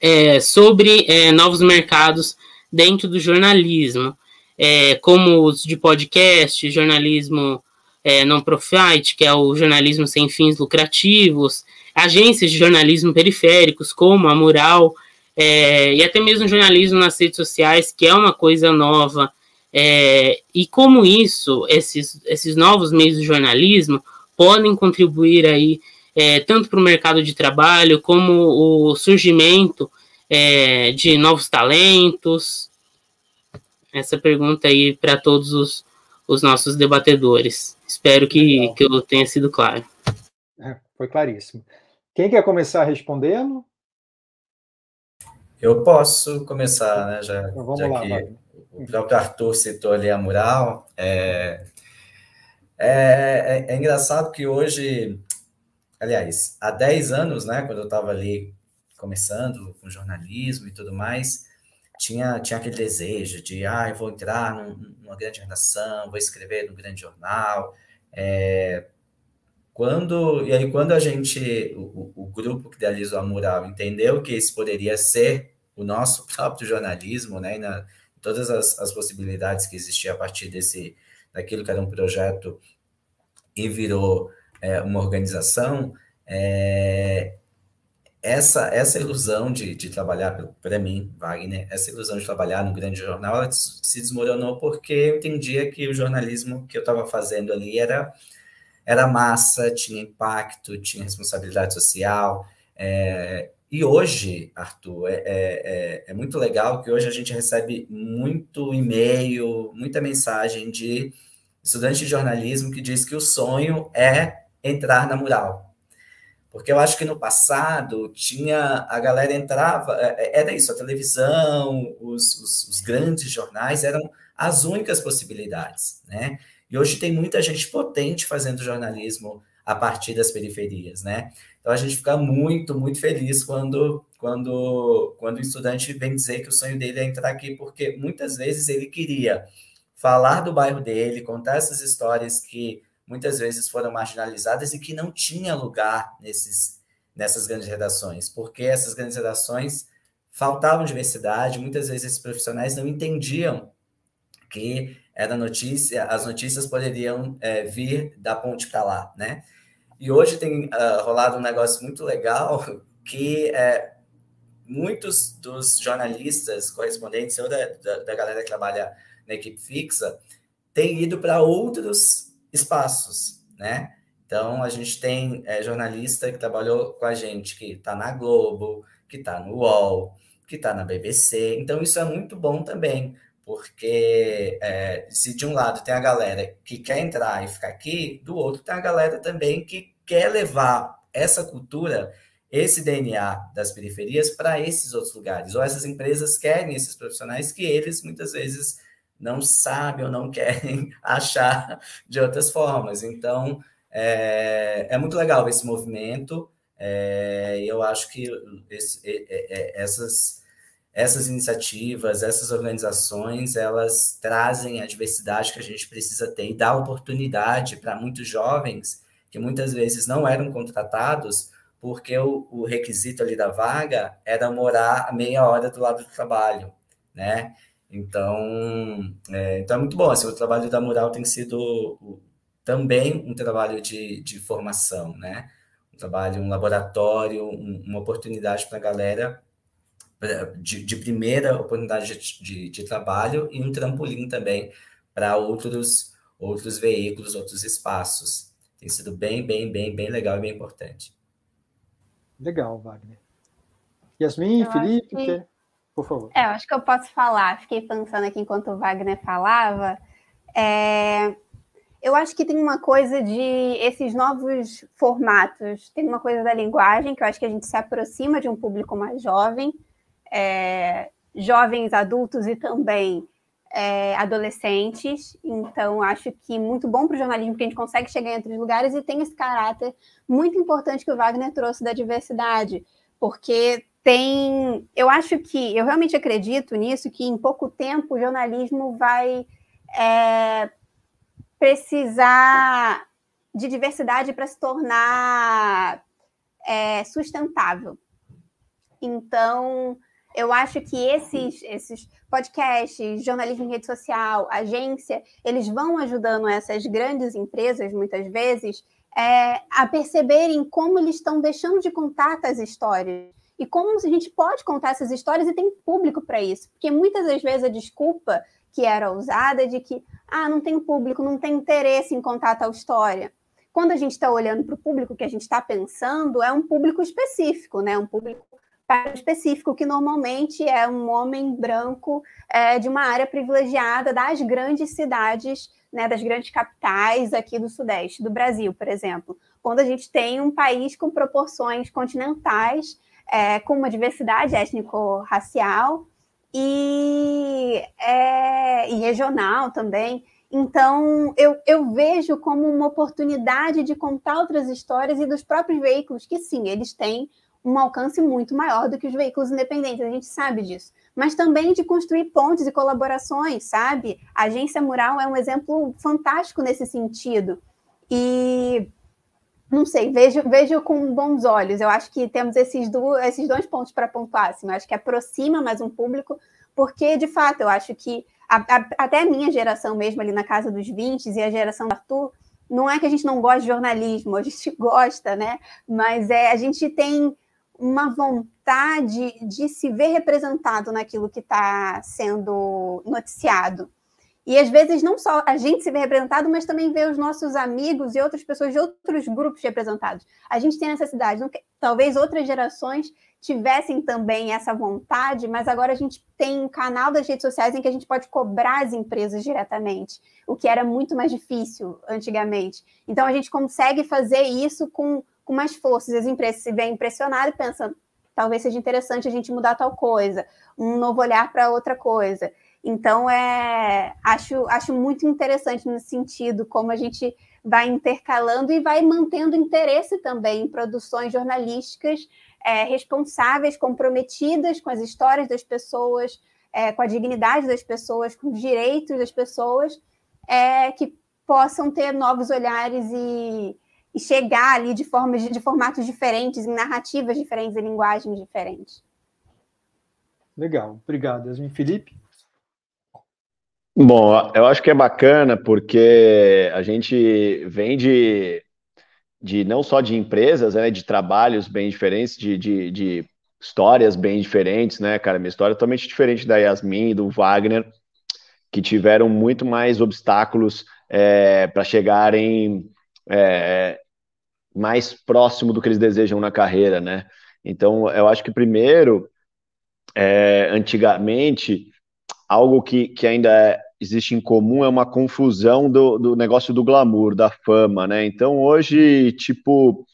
é, sobre é, novos mercados dentro do jornalismo, é, como os de podcast, jornalismo é, non-profit, que é o jornalismo sem fins lucrativos, agências de jornalismo periféricos, como a Mural, é, e até mesmo jornalismo nas redes sociais, que é uma coisa nova é, e como isso, esses, esses novos meios de jornalismo podem contribuir aí é, tanto para o mercado de trabalho como o surgimento é, de novos talentos? Essa pergunta aí para todos os, os nossos debatedores. Espero que, que eu tenha sido claro. É, foi claríssimo. Quem quer começar respondendo? Eu posso começar, né? Já, então, vamos já lá, que... Mário o próprio Arthur citou ali a mural. É, é, é, é engraçado que hoje, aliás, há 10 anos, né, quando eu estava ali começando com jornalismo e tudo mais, tinha, tinha aquele desejo de, ah, eu vou entrar num, numa grande redação, vou escrever num grande jornal. É, quando, e aí, quando a gente, o, o grupo que idealizou a Mural, entendeu que esse poderia ser o nosso <laughs> próprio jornalismo, né, na, todas as, as possibilidades que existiam a partir desse daquilo que era um projeto e virou é, uma organização, é, essa essa ilusão de, de trabalhar, para mim, Wagner, essa ilusão de trabalhar no grande jornal, ela se desmoronou porque eu entendia que o jornalismo que eu estava fazendo ali era, era massa, tinha impacto, tinha responsabilidade social, é, e hoje, Arthur, é, é, é, é, muito legal que hoje a gente recebe muito e-mail, muita mensagem de estudante de jornalismo que diz que o sonho é entrar na mural. Porque eu acho que no passado tinha. A galera entrava. É, é, era isso, a televisão, os, os, os grandes jornais eram as únicas possibilidades, né? E hoje tem muita gente potente fazendo jornalismo a partir das periferias, né? Então a gente fica muito, muito feliz quando, quando, quando o estudante vem dizer que o sonho dele é entrar aqui, porque muitas vezes ele queria falar do bairro dele, contar essas histórias que muitas vezes foram marginalizadas e que não tinha lugar nesses, nessas grandes redações, porque essas grandes redações faltavam diversidade, muitas vezes esses profissionais não entendiam que era notícia, as notícias poderiam é, vir da ponte para lá, né? E hoje tem uh, rolado um negócio muito legal <laughs> que é, muitos dos jornalistas, correspondentes ou da, da, da galera que trabalha na equipe fixa têm ido para outros espaços, né? Então, a gente tem é, jornalista que trabalhou com a gente, que está na Globo, que está no UOL, que está na BBC. Então, isso é muito bom também, porque é, se de um lado tem a galera que quer entrar e ficar aqui, do outro tem a galera também que quer levar essa cultura, esse DNA das periferias para esses outros lugares. Ou essas empresas querem esses profissionais que eles muitas vezes não sabem ou não <laughs> querem achar de outras formas. Então, é, é muito legal esse movimento. É, eu acho que esse, é, essas essas iniciativas, essas organizações, elas trazem a diversidade que a gente precisa ter e dá oportunidade para muitos jovens que muitas vezes não eram contratados porque o, o, requisito ali da vaga era morar a meia hora do lado do trabalho, né? Então, é, então é muito bom. Assim, o trabalho da Mural tem sido também um trabalho de, de formação, né? Um trabalho, um laboratório, um, uma oportunidade para a galera de, de primeira oportunidade de, de, de, trabalho e um trampolim também para outros, outros veículos, outros espaços. Tem sido bem, bem, bem, bem legal e bem importante. Legal, Wagner. Yasmin, eu Felipe, que... por favor. É, eu acho que eu posso falar. Fiquei pensando aqui enquanto o Wagner falava. É... Eu acho que tem uma coisa de esses novos formatos, tem uma coisa da linguagem que eu acho que a gente se aproxima de um público mais jovem é, jovens adultos e também é, adolescentes. Então, acho que muito bom para o jornalismo, porque a gente consegue chegar em outros lugares e tem esse caráter muito importante que o Wagner trouxe da diversidade, porque tem. Eu acho que, eu realmente acredito nisso, que em pouco tempo o jornalismo vai é, precisar de diversidade para se tornar é, sustentável. Então, eu acho que esses, esses podcasts, jornalismo em rede social, agência, eles vão ajudando essas grandes empresas, muitas vezes, é, a perceberem como eles estão deixando de contar as histórias e como a gente pode contar essas histórias e tem público para isso. Porque muitas das vezes a desculpa que era usada de que, ah, não tem público, não tem interesse em contar tal história. Quando a gente está olhando para o público que a gente está pensando, é um público específico, né? Um público para específico, que normalmente é um homem branco é, de uma área privilegiada das grandes cidades, né, das grandes capitais aqui do Sudeste do Brasil, por exemplo. Quando a gente tem um país com proporções continentais, é, com uma diversidade étnico-racial e, é, e regional também. Então, eu, eu, vejo como uma oportunidade de contar outras histórias e dos próprios veículos, que sim, eles têm um alcance muito maior do que os veículos independentes, a gente sabe disso. Mas também de construir pontes e colaborações, sabe? A agência mural é um exemplo fantástico nesse sentido. E não sei, vejo, vejo com bons olhos. Eu acho que temos esses, do, esses dois pontos para pontuar. Assim, eu acho que aproxima mais um público, porque, de fato, eu acho que a, a, até a minha geração mesmo, ali na casa dos 20 e a geração do Arthur, não é que a gente não gosta de jornalismo, a gente <laughs> gosta, né? Mas é, a gente tem uma vontade de se ver representado naquilo que está sendo noticiado. E às vezes não só a gente se vê representado, mas também vê os nossos amigos e outras pessoas de outros grupos representados. A gente tem necessidade. Não, talvez outras gerações tivessem também essa vontade, mas agora a gente tem um canal das redes sociais em que a gente pode cobrar as empresas diretamente, o que era muito mais difícil antigamente. Então a gente consegue fazer isso com com mais forças. As empresas se veem impressionadas e pensam, talvez seja interessante a gente mudar tal coisa, um novo olhar para outra coisa. Então, é, acho, acho muito interessante nesse sentido, como a gente vai intercalando e vai mantendo interesse também em produções jornalísticas é, responsáveis, comprometidas com as histórias das pessoas, é, com a dignidade das pessoas, com os direitos das pessoas, é, que possam ter novos olhares e, e chegar ali de formas de, de formatos diferentes, em narrativas diferentes, em linguagens diferentes. Legal, obrigado, Yasmin. Felipe? Bom, eu acho que é bacana porque a gente vem de, de não só de empresas, né, de trabalhos bem diferentes, de, de, de histórias bem diferentes, né, cara? Minha história é totalmente diferente da Yasmin e do Wagner, que tiveram muito mais obstáculos é, eh, para chegarem é, mais próximo do que eles desejam na carreira, né? Então, eu acho que primeiro, é, antigamente, algo que, que ainda é, existe em comum é uma confusão do, do negócio do glamour, da fama, né? Então, hoje, tipo,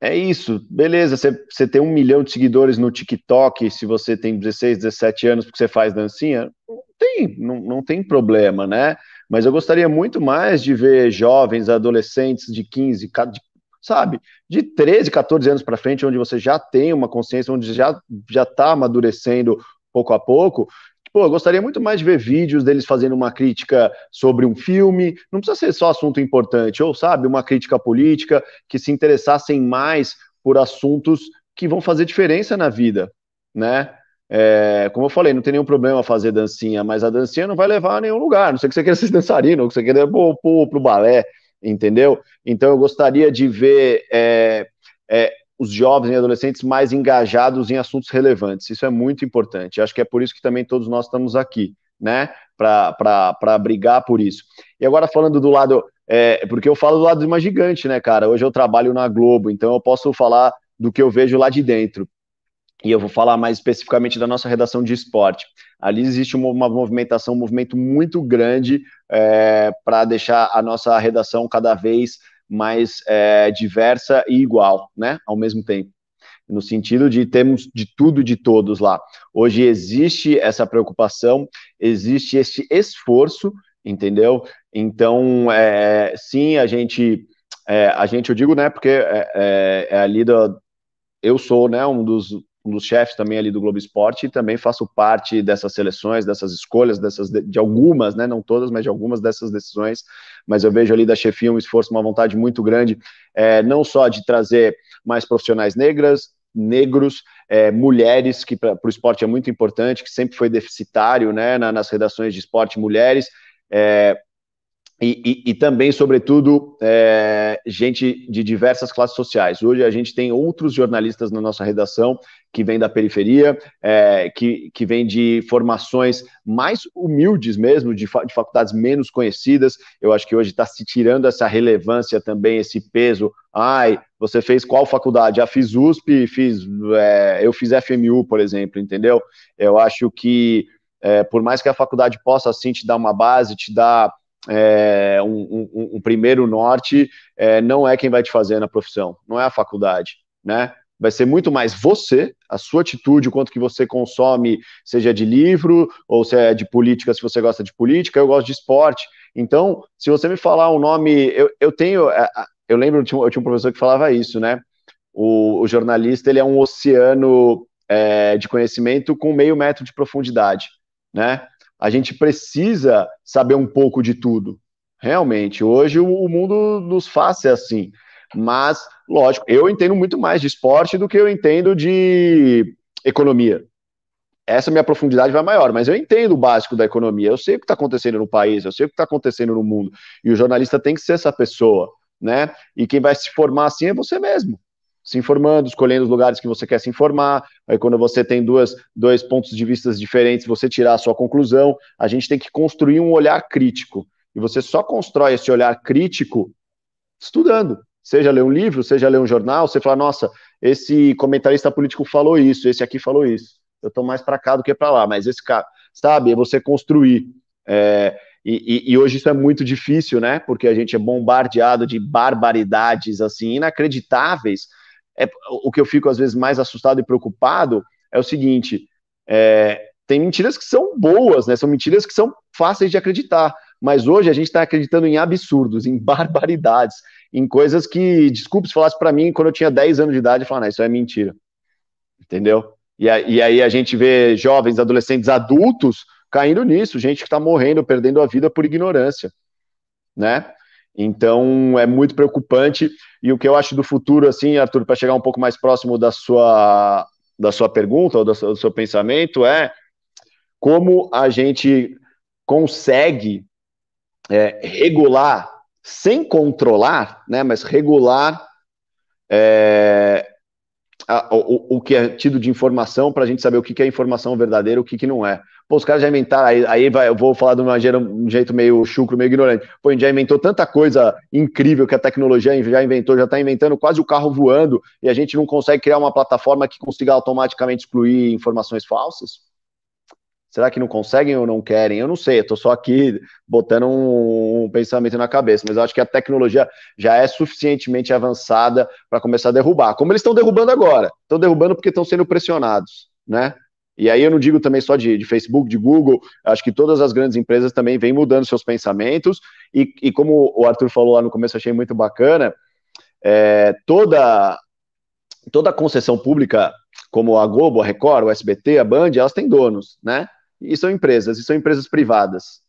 é isso, beleza. Você, tem um milhão de seguidores no TikTok, se você tem 16, 17 anos, porque você faz dancinha, não tem, não, não tem problema, né? Mas eu gostaria muito mais de ver jovens, adolescentes de 15, de, sabe, de 13, 14 anos para frente, onde você já tem uma consciência, onde já já está amadurecendo pouco a pouco, Pô, eu gostaria muito mais de ver vídeos deles fazendo uma crítica sobre um filme, não precisa ser só assunto importante, ou sabe, uma crítica política, que se interessassem mais por assuntos que vão fazer diferença na vida, né? É, como eu falei, não tem nenhum problema fazer dancinha, mas a dancinha não vai levar a nenhum lugar, a não sei que você queira <laughs> ser dançarino, ou que você queira pro, pro, pro balé, entendeu? Então eu gostaria de ver é, é, os jovens e adolescentes mais engajados em assuntos relevantes. Isso é muito importante. Acho que é por isso que também todos nós estamos aqui, né? Para brigar por isso. E agora falando do lado, é, porque eu falo do lado de uma gigante, né, cara? Hoje eu trabalho na Globo, então eu posso falar do que eu vejo lá de dentro e eu vou falar mais especificamente da nossa redação de esporte. Ali existe uma, uma movimentação, um movimento muito grande é, para deixar a nossa redação cada vez mais é, diversa e igual, né? Ao mesmo tempo. No sentido de termos de tudo de todos lá. Hoje existe essa preocupação, existe esse esforço, entendeu? Então, é, sim, a gente. É, a gente, eu digo, né, porque é, é, é, ali do, eu sou né, um dos um dos chefes também ali do Globo Esporte, e também faço parte dessas seleções, dessas escolhas, dessas de, algumas, né, não todas, mas de algumas dessas decisões. Mas eu vejo ali da chefia um esforço, uma vontade muito grande, é, não só de trazer mais profissionais negras, negros, é, mulheres, que para o esporte é muito importante, que sempre foi deficitário né, na, nas redações de esporte, mulheres. É, e, e, e, também, sobretudo, é, gente de diversas classes sociais. Hoje a gente tem outros jornalistas na nossa redação que vêm da periferia, é, que, que vêm de formações mais humildes mesmo, de, de faculdades menos conhecidas. Eu acho que hoje está se tirando essa relevância também, esse peso. Ai, você fez qual faculdade? Ah, fiz USP, fiz, é, eu fiz FMU, por exemplo, entendeu? Eu acho que, é, por mais que a faculdade possa, assim, te dar uma base, te dar é, um, um, um, primeiro norte é, não é quem vai te fazer na profissão, não é a faculdade, né? Vai ser muito mais você, a sua atitude, o quanto que você consome, seja de livro ou se é de política, se você gosta de política, eu gosto de esporte. Então, se você me falar um nome, eu, eu tenho, é, eu lembro, eu tinha, eu tinha um professor que falava isso, né? O, o jornalista ele é um oceano é, de conhecimento com meio metro de profundidade, né? a gente precisa saber um pouco de tudo. Realmente, hoje o, mundo nos faz ser assim. Mas, lógico, eu entendo muito mais de esporte do que eu entendo de economia. Essa minha profundidade vai maior, mas eu entendo o básico da economia. Eu sei o que está acontecendo no país, eu sei o que está acontecendo no mundo. E o jornalista tem que ser essa pessoa, né? E quem vai se formar assim é você mesmo se informando, escolhendo os lugares que você quer se informar. Aí, quando você tem duas, dois pontos de vista diferentes, você tirar a sua conclusão. A gente tem que construir um olhar crítico. E você só constrói esse olhar crítico estudando. Seja ler um livro, seja ler um jornal, você fala, nossa, esse comentarista político falou isso, esse aqui falou isso. Eu estou mais para cá do que para lá, mas esse cara, sabe, é você construir. É, e, e, e, hoje isso é muito difícil, né? Porque a gente é bombardeado de barbaridades assim inacreditáveis é, o que eu fico às vezes mais assustado e preocupado é o seguinte: é, tem mentiras que são boas, né? São mentiras que são fáceis de acreditar. Mas hoje a gente está acreditando em absurdos, em <laughs> barbaridades, em coisas que, desculpe se falasse para mim quando eu tinha 10 anos de idade, falar, isso é mentira. Entendeu? E, aí a gente vê jovens, adolescentes, adultos caindo nisso, gente que está morrendo, perdendo a vida por ignorância, né? Então é muito preocupante. E o que eu acho do futuro, assim, Arthur, para chegar um pouco mais próximo da sua, da sua pergunta ou do seu, do seu pensamento, é como a gente consegue é, regular, sem controlar, né, mas regular é, a, o, o, que é tido de informação para a gente saber o que, que é informação verdadeira o que, que não é. Pô, os caras já inventaram, aí, aí vai, eu vou falar de uma, um jeito meio chucro, meio ignorante. Pô, a gente já inventou tanta coisa incrível que a tecnologia já inventou, já está inventando quase o carro voando, e a gente não consegue criar uma plataforma que consiga automaticamente excluir informações falsas? Será que não conseguem ou não querem? Eu não sei, eu tô só aqui botando um, um pensamento na cabeça, mas eu acho que a tecnologia já é suficientemente avançada para começar a derrubar, como eles estão derrubando agora. Estão derrubando porque estão sendo pressionados, né? E aí eu não digo também só de, de, Facebook, de Google, acho que todas as grandes empresas também vêm mudando seus pensamentos. E, e como o Arthur falou lá no começo, achei muito bacana, é, toda, toda concessão pública, como a Globo, a Record, o SBT, a Band, elas têm donos, né? E são empresas, e são empresas privadas.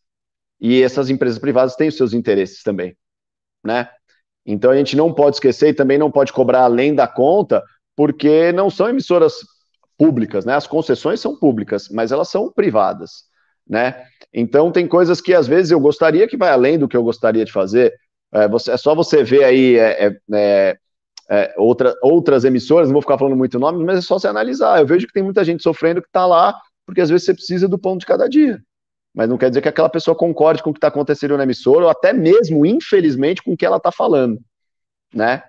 E essas empresas privadas têm os seus interesses também, né? Então a gente não pode esquecer e também não pode cobrar além da conta, porque não são emissoras públicas, né? As concessões são públicas, mas elas são privadas, né? Então tem coisas que às vezes eu gostaria que vai além do que eu gostaria de fazer. É, você, é só você ver aí é, é, é, é outra, outras emissoras, não vou ficar falando muito nome, mas é só você analisar. Eu vejo que tem muita gente sofrendo que está lá, porque às vezes você precisa do pão de cada dia. Mas não quer dizer que aquela pessoa concorde com o que está acontecendo na emissora, ou até mesmo, infelizmente, com o que ela está falando. Né?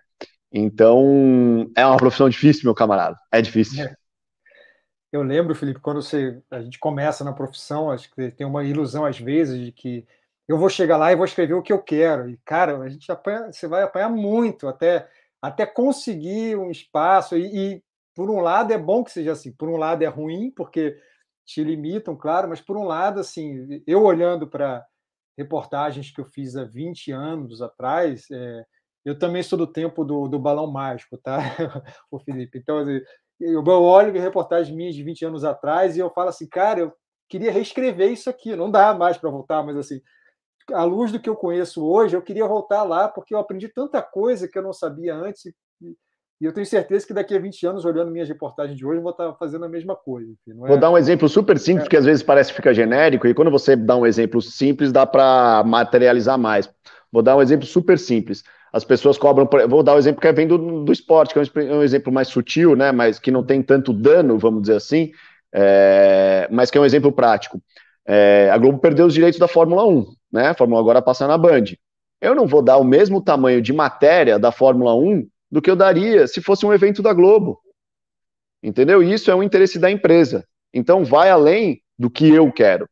Então, é uma profissão difícil, meu camarada. É difícil. É eu lembro, Felipe, quando você, a gente começa na profissão, acho que tem uma ilusão às vezes de que eu vou chegar lá e vou escrever o que eu quero. E, cara, a gente apanha, você vai apanhar muito até, até conseguir um espaço. E, e, por um lado, é bom que seja assim. Por um lado, é ruim, porque te limitam, claro. Mas, por um lado, assim, eu olhando para reportagens que eu fiz há 20 anos atrás, é, eu também sou do tempo do, do balão mágico, tá, o <laughs> Felipe? Então, assim, eu olho reportagens minhas de 20 anos atrás e eu falo assim, cara, eu queria reescrever isso aqui, não dá mais para voltar, mas assim, à luz do que eu conheço hoje, eu queria voltar lá porque eu aprendi tanta coisa que eu não sabia antes e, e eu tenho certeza que daqui a 20 anos, olhando minhas reportagens de hoje, eu vou estar tá fazendo a mesma coisa. É... Vou dar um exemplo super simples, é. que às vezes parece que fica genérico, e quando você dá um exemplo simples, dá para materializar mais. Vou dar um exemplo super simples as pessoas cobram. Vou dar o um exemplo que é vem do, do esporte, que é um, exemplo mais sutil, né? Mas que não tem tanto dano, vamos dizer assim, é, mas que é um exemplo prático. É, a Globo perdeu os direitos da Fórmula 1, né? A Fórmula agora passa na Band. Eu não vou dar o mesmo tamanho de matéria da Fórmula 1 do que eu daria se fosse um evento da Globo. Entendeu? Isso é um interesse da empresa. Então vai além do que eu quero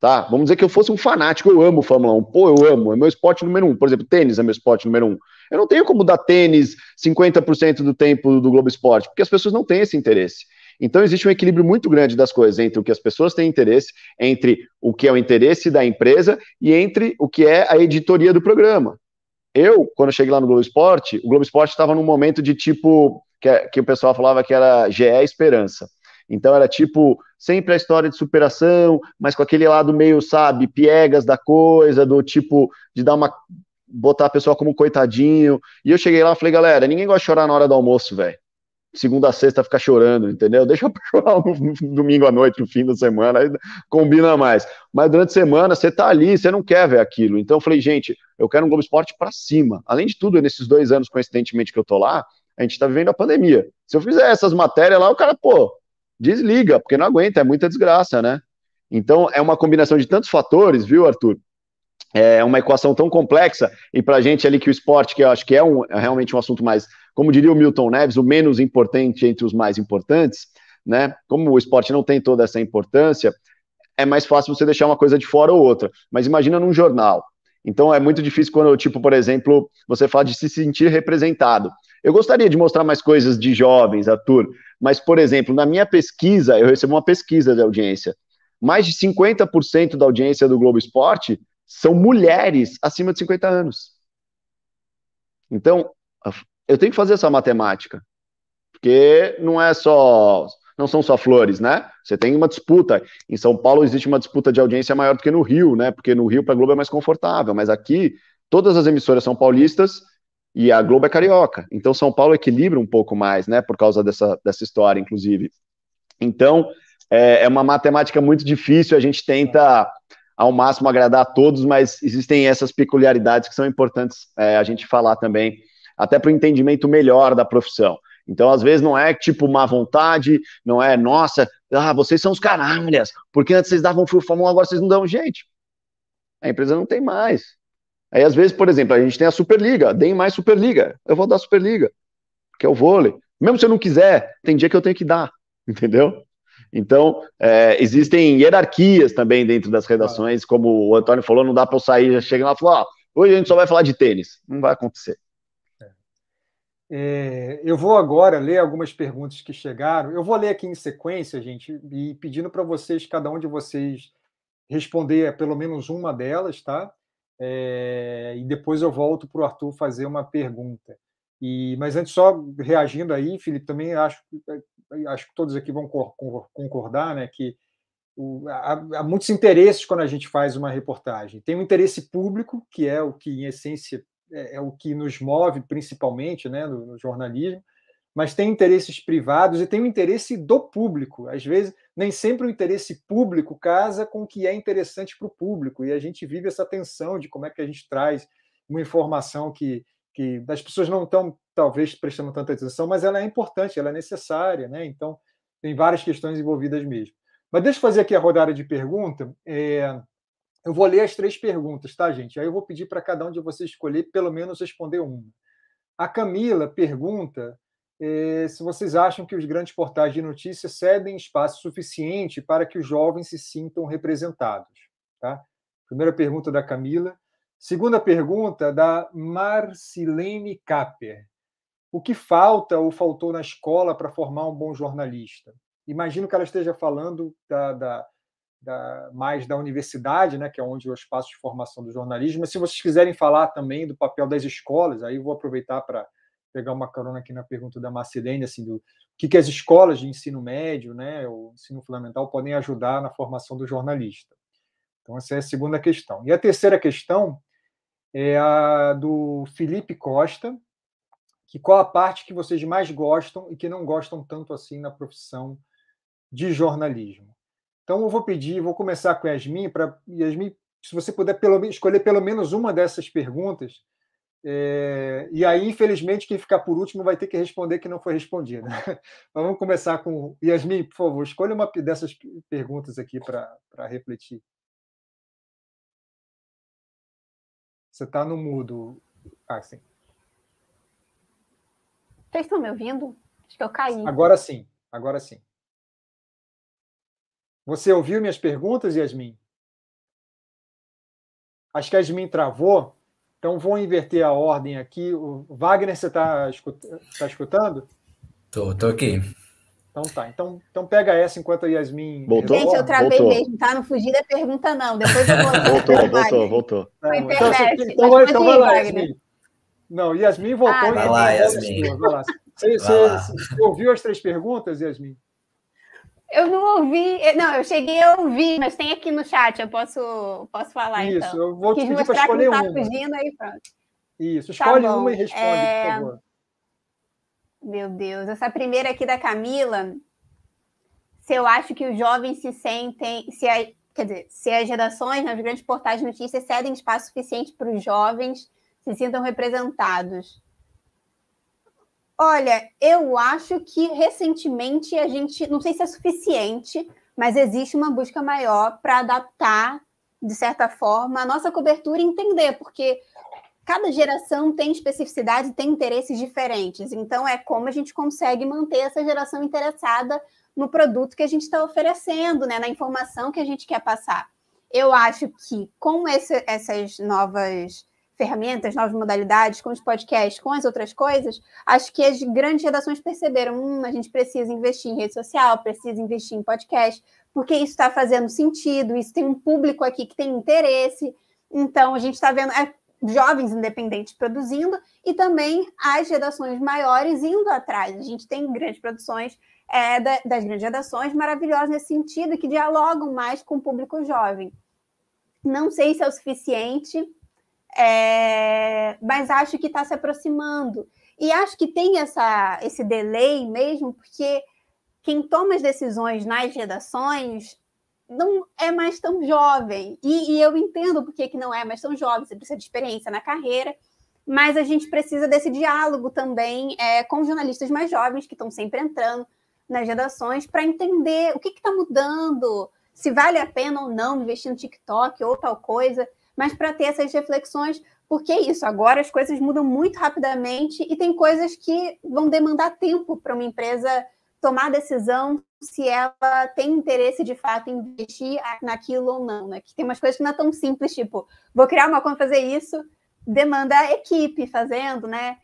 tá? Vamos dizer que eu fosse um fanático, eu amo Fórmula 1, pô, eu amo, é meu esporte número um. Por exemplo, tênis é meu esporte número um. Eu não tenho como dar tênis 50% do tempo do Globo Esporte, porque as pessoas não têm esse interesse. Então existe um equilíbrio muito grande das coisas entre o que as pessoas têm interesse, entre o que é o interesse da empresa e entre o que é a editoria do programa. Eu, quando cheguei lá no Globo Esporte, o Globo Esporte estava num momento de tipo que, é, que o pessoal falava que era GE Esperança então era tipo, sempre a história de superação, mas com aquele lado meio, sabe, piegas da coisa, do tipo, de dar uma. botar a pessoa como coitadinho. E eu cheguei lá e falei, galera, ninguém gosta de chorar na hora do almoço, velho. Segunda a sexta ficar chorando, entendeu? Deixa eu <laughs> chorar no domingo à noite, no fim da semana, aí combina mais. Mas durante a semana você tá ali, você não quer ver aquilo. Então eu falei, gente, eu quero um Globo Esporte para cima. Além de tudo, nesses dois anos, coincidentemente, que eu tô lá, a gente tá vivendo a pandemia. Se eu fizer essas matérias lá, o cara, pô, desliga, porque não aguenta, é muita desgraça, né? Então é uma combinação de tantos fatores, viu, Arthur? É uma equação tão complexa, e para a gente ali que o esporte, que eu acho que é, um, é realmente um assunto mais, como diria o Milton Neves, o menos importante entre os mais importantes, né? Como o esporte não tem toda essa importância, é mais fácil você deixar uma coisa de fora ou outra. Mas imagina num jornal. Então é muito difícil quando, tipo, por exemplo, você fala de se sentir representado. Eu gostaria de mostrar mais coisas de jovens, Arthur, mas, por exemplo, na minha pesquisa, eu recebo uma pesquisa de audiência. Mais de 50% da audiência do Globo Esporte são mulheres acima de 50 anos. Então, eu tenho que fazer essa matemática. Porque não é só. Não são só flores, né? Você tem uma disputa. Em São Paulo existe uma disputa de audiência maior do que no Rio, né? Porque no Rio para Globo é mais confortável, mas aqui todas as emissoras são paulistas e a Globo é carioca. Então São Paulo equilibra um pouco mais, né? Por causa dessa, dessa história, inclusive. Então é, é uma matemática muito difícil. A gente tenta ao máximo agradar a todos, mas existem essas peculiaridades que são importantes é, a gente falar também, até para o entendimento melhor da profissão. Então, às vezes, não é tipo má vontade, não é, nossa, ah, vocês são os caralhas, porque antes vocês davam furo agora vocês não dão. Gente, a empresa não tem mais. Aí, às vezes, por exemplo, a gente tem a Superliga, deem mais Superliga. Eu vou dar Superliga, que é o vôlei. Mesmo se eu não quiser, tem dia que eu tenho que dar, <laughs> entendeu? Então, é, existem hierarquias também dentro das redações, como o Antônio falou, não dá para eu sair, já chega lá e falar, hoje a gente só vai falar de tênis. Não vai acontecer. É. é, eu vou agora ler algumas perguntas que chegaram. Eu vou ler aqui em sequência, gente, e pedindo para vocês, cada um de vocês, responder pelo menos uma delas, tá? é, e depois eu volto para o Arthur fazer uma pergunta. E, mas antes, só reagindo aí, Felipe, também acho, eh, acho que todos aqui vão concordar né, que o, há, há, muitos interesses quando a gente faz uma reportagem. Tem o interesse público, que é o que, em essência, é, é o que nos move principalmente né, no, no jornalismo, mas tem interesses privados e tem o interesse do público. Às vezes, nem sempre o interesse público casa com o que é interessante para o público, e a gente vive essa tensão de como é que a gente traz uma informação que, que as pessoas não estão, talvez, prestando tanta atenção, mas ela é importante, ela é necessária, né? Então, tem várias questões envolvidas mesmo. Mas deixa eu fazer aqui a rodada de pergunta. É... Eu vou ler as três perguntas, tá, gente? Aí eu vou pedir para cada um de vocês escolher pelo menos responder uma. A Camila pergunta se vocês acham que os grandes portais de notícias cedem espaço suficiente para que os jovens se sintam representados. Tá? Primeira pergunta da Camila. Segunda pergunta da Marcilene Capper. O que falta ou faltou na escola para formar um bom jornalista? Imagino que ela esteja falando da, da, da, mais da universidade, né, que é onde é o espaço de formação do jornalismo, mas se vocês quiserem falar também do papel das escolas, aí vou aproveitar para pegar uma carona aqui na pergunta da Marcilene, assim, do que, que as escolas de ensino médio, né, o ensino fundamental, podem ajudar na formação do jornalista. Então, essa é a segunda questão. E a terceira questão é a do Felipe Costa, que qual a parte que vocês mais gostam e que não gostam tanto assim na profissão de jornalismo. Então, eu vou pedir, vou começar com Yasmin, para Yasmin, se você puder pelo, escolher pelo menos uma dessas perguntas, é, e aí, infelizmente, quem ficar por último vai ter que responder que não foi respondida. <laughs> Vamos começar com. Yasmin, por favor, escolha uma dessas perguntas aqui para refletir. Você está no mudo, Ah, sim. Vocês estão me ouvindo? Acho que eu caí. Agora sim, agora sim. Você ouviu minhas perguntas, Yasmin? Acho que a Yasmin travou, então vou inverter a ordem aqui. O Wagner, você está tá escutando? Tô, tô aqui. Então tá, então, então pega essa enquanto a Yasmin. Voltou? Gente, eu travei voltou. mesmo, tá? Não fugi da pergunta, não. Depois eu vou. <laughs> voltou, voltou, voltou. Foi tá, Então, assim, então, então vai lá, Yasmin. Não, Yasmin voltou. Ah, tá. vai lá, Yasmin. Vai lá. Você, você, você ouviu as três perguntas, Yasmin? Eu não ouvi, não, eu cheguei a ouvir, mas tem aqui no chat, eu posso, posso falar Isso, então. eu vou te pedir para escolher tá uma. fugindo, aí pronto. Isso, tá escolhe tá uma e responde, é... por favor. Meu Deus, essa primeira aqui da Camila, se eu acho que os jovens se sentem, se a, quer dizer, se as gerações nas grandes portais de notícias cedem espaço suficiente para os jovens se sintam representados. Olha, eu acho que recentemente a gente, não sei se é suficiente, mas existe uma busca maior para adaptar, de certa forma, a nossa cobertura e entender, porque cada geração tem especificidade, tem interesses diferentes. Então, é como a gente consegue manter essa geração interessada no produto que a gente está oferecendo, né? na informação que a gente quer passar. Eu acho que com esse, essas novas ferramentas, novas modalidades, com os podcasts, com as outras coisas, acho que as grandes redações perceberam: hum, a gente precisa investir em rede social, precisa investir em podcast, porque isso está fazendo sentido, isso tem um público aqui que tem interesse. Então, a gente está vendo é, jovens independentes produzindo e também as redações maiores indo atrás. A gente tem grandes produções é, da, das grandes redações maravilhosas nesse sentido, que dialogam mais com o público jovem. Não sei se é o suficiente, é, mas acho que está se aproximando. E acho que tem essa, esse delay mesmo, porque quem toma as decisões nas redações não é mais tão jovem. E, e eu entendo por que não é mais tão jovem, você precisa de experiência na carreira, mas a gente precisa desse diálogo também é, com jornalistas mais jovens que estão sempre entrando nas redações para entender o que está mudando, se vale a pena ou não investir no TikTok ou tal coisa mas para ter essas reflexões, porque é isso, agora as coisas mudam muito rapidamente e tem coisas que vão demandar tempo para uma empresa tomar decisão se ela tem interesse de fato em investir naquilo ou não, né? Que tem umas coisas que não é tão simples, tipo, vou criar uma conta fazer isso, demanda equipe fazendo, né?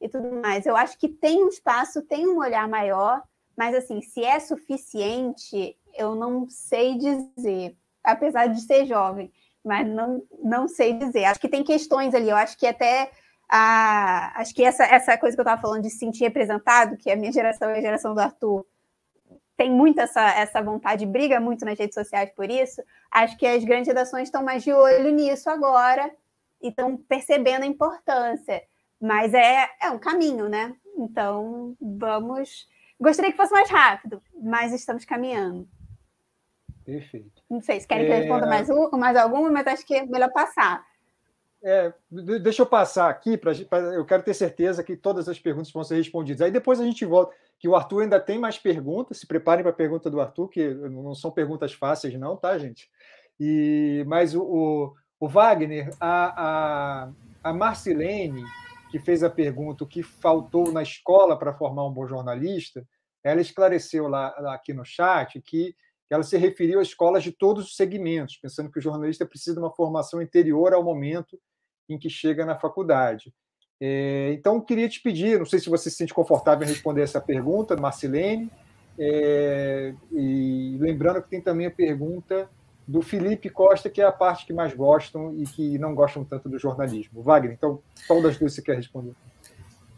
E tudo mais. Eu acho que tem um espaço, tem um olhar maior, mas assim, se é suficiente, eu não sei dizer, apesar de ser jovem mas não, não sei dizer. Acho que tem questões ali, eu acho que até a, acho que essa, essa coisa que eu estava falando de se sentir representado, que a minha geração e a geração do Arthur tem muito essa, essa vontade, briga muito nas redes sociais por isso, acho que as grandes redações estão mais de olho nisso agora e estão percebendo a importância. Mas é, é um caminho, né? Então, vamos. Gostaria que fosse mais rápido, mas estamos caminhando. Perfeito. Não sei se querem que eu é, responda mais, um, mais alguma, mas acho que é melhor passar. É, deixa eu passar aqui, pra, pra, eu quero ter certeza que todas as perguntas vão ser respondidas. Aí depois a gente volta, que o Arthur ainda tem mais perguntas, se preparem para a pergunta do Arthur, que não são perguntas fáceis não, tá, gente? E, mas o, o, o Wagner, a, a, a Marcilene, que fez a pergunta o que faltou na escola para formar um bom jornalista, ela esclareceu lá, lá aqui no chat que ela se referiu a escolas de todos os segmentos, pensando que o jornalista precisa de uma formação interior ao momento em que chega na faculdade. É, então, queria te pedir, não sei se você se sente confortável em responder essa pergunta, Marcilene, é, e lembrando que tem também a pergunta do Felipe Costa, que é a parte que mais gostam e que não gostam tanto do jornalismo. Wagner, então, qual das duas você quer responder?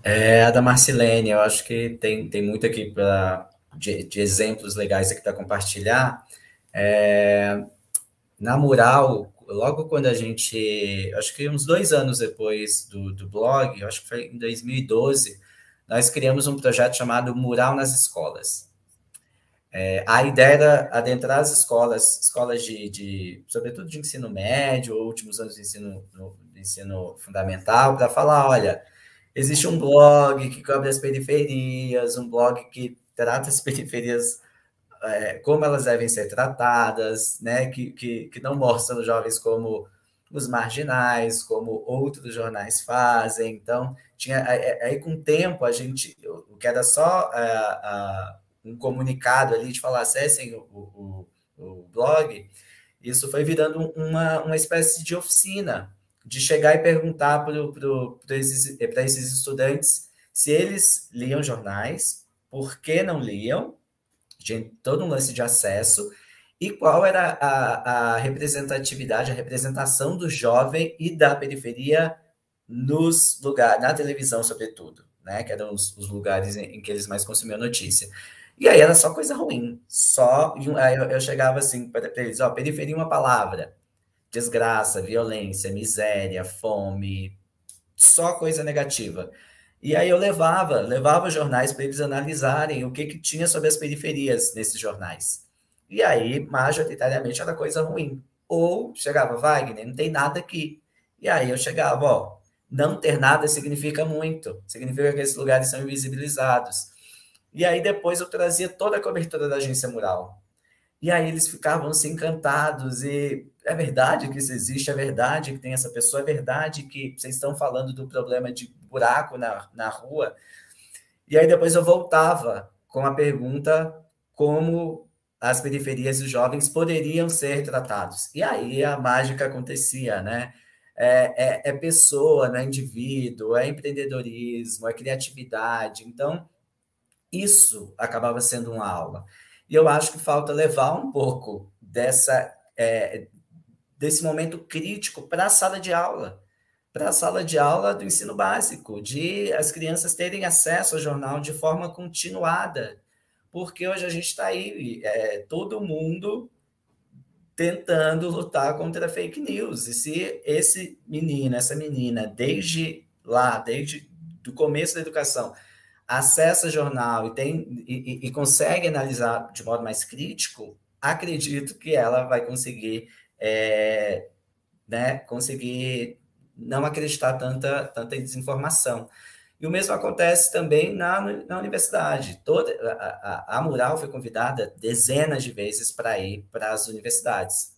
É a da Marcilene, eu acho que tem, tem muito aqui para de, de exemplos legais aqui para compartilhar. É, na Mural, logo quando a gente, acho que uns dois anos depois do, do blog, acho que foi em 2012, nós criamos um projeto chamado Mural nas Escolas. É, a ideia era adentrar as escolas, escolas de, de, sobretudo de ensino médio, últimos anos de ensino, no, de ensino fundamental, para falar, olha, existe um blog que cobre as periferias, um blog que trata as <laughs> periferias é, como elas devem ser tratadas, né? que, que, que não mostram os jovens como os marginais, como outros jornais fazem. Então, tinha aí é, com o tempo a gente, o que era só é, um comunicado ali de falar acessem o, o, o, blog, isso foi virando uma, uma espécie de oficina, de chegar e perguntar para esses, esses estudantes se eles liam jornais, por que não liam, todo um lance de acesso, e qual era a, a representatividade, a representação do jovem e da periferia nos lugares, na televisão, sobretudo, né? Que eram os, os lugares em, em, que eles mais consumiam notícia. E aí era só coisa ruim, só. Aí eu, eu chegava assim para eles: ó, periferia uma palavra. Desgraça, violência, miséria, fome, só coisa negativa. E aí eu levava, levava jornais para eles analisarem o que, que tinha sobre as periferias nesses jornais. E aí, majoritariamente, era coisa ruim. Ou chegava, Wagner, não tem nada aqui. E aí eu chegava, ó, não ter nada significa muito. Significa que esses lugares são invisibilizados. E aí depois eu trazia toda a cobertura da agência mural. E aí eles ficavam assim encantados e é verdade que isso existe, é verdade que tem essa pessoa, é verdade que vocês estão falando do problema de buraco na, na rua. E aí depois eu voltava com a pergunta como as periferias e os jovens poderiam ser tratados. E aí a mágica acontecia, né? É, é, é pessoa, né? indivíduo, é empreendedorismo, é criatividade. Então, isso acabava sendo uma aula. E eu acho que falta levar um pouco dessa é, desse momento crítico para a sala de aula, para a sala de aula do ensino básico, de as crianças terem acesso ao jornal de forma continuada, porque hoje a gente está aí, é, todo mundo tentando lutar contra fake news. E se esse menino, essa menina, desde lá, desde do começo da educação, acessa jornal e, tem, e, e consegue analisar de modo mais crítico, acredito que ela vai conseguir é, né, conseguir não acreditar tanta, tanta desinformação. E o mesmo acontece também na, na universidade. Toda, a, a, a Mural foi convidada dezenas de vezes para ir para as universidades.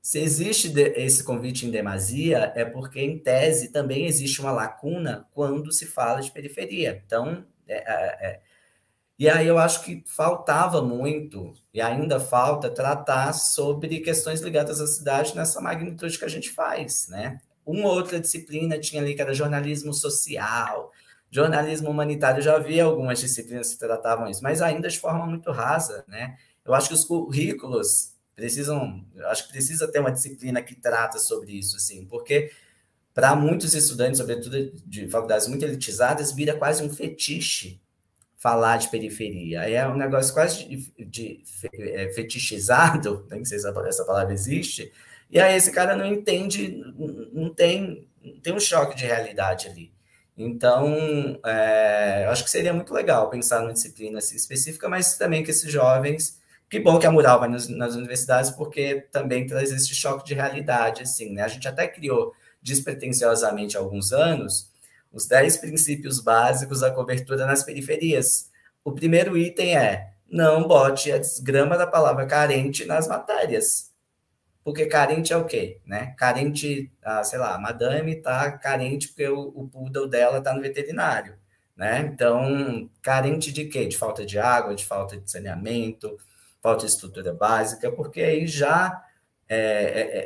Se existe esse convite em demasia, é porque, em tese, também existe uma lacuna quando se fala de periferia. Então, é, é, é e aí eu acho que faltava muito, e ainda falta, tratar sobre questões ligadas à cidade nessa magnitude que a gente faz, né? Uma outra disciplina tinha ali que era jornalismo social, jornalismo humanitário, eu já vi algumas disciplinas que tratavam isso, mas ainda de forma muito rasa, né? Eu acho que os currículos precisam, eu acho que precisa ter uma disciplina que trata sobre isso, assim, porque para muitos estudantes, sobretudo de faculdades muito elitizadas, vira quase um fetiche falar de periferia. É um negócio quase de, de é, fetichizado, <laughs> nem sei se essa palavra existe, e aí esse cara não entende, não tem, tem um choque de realidade ali. Então, é, acho que seria muito legal pensar numa disciplina assim, específica, mas também que esses jovens. Que bom que a mural vai nas, nas universidades, porque também traz esse choque de realidade, assim, né? A gente até criou despretensiosamente alguns anos os 10 princípios básicos da cobertura nas periferias. O primeiro item é: não bote a desgrama da palavra carente nas matérias. Porque carente é o quê? Né? Carente, ah, sei lá, a madame está carente porque o, o poodle dela está no veterinário. Né? Então, carente de quê? De falta de água, de falta de saneamento, falta de estrutura básica, porque aí já é é,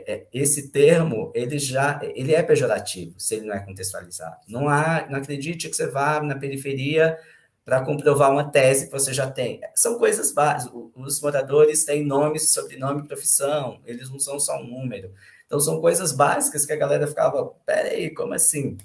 é, é, esse termo ele já ele é pejorativo se ele não é contextualizado. Não há, não acredite que você vá na periferia para comprovar uma tese que você já tem. São coisas básicas. Os moradores têm nome, sobrenome, profissão. Eles não são só um número. Então são coisas básicas que a galera ficava, peraí, como assim?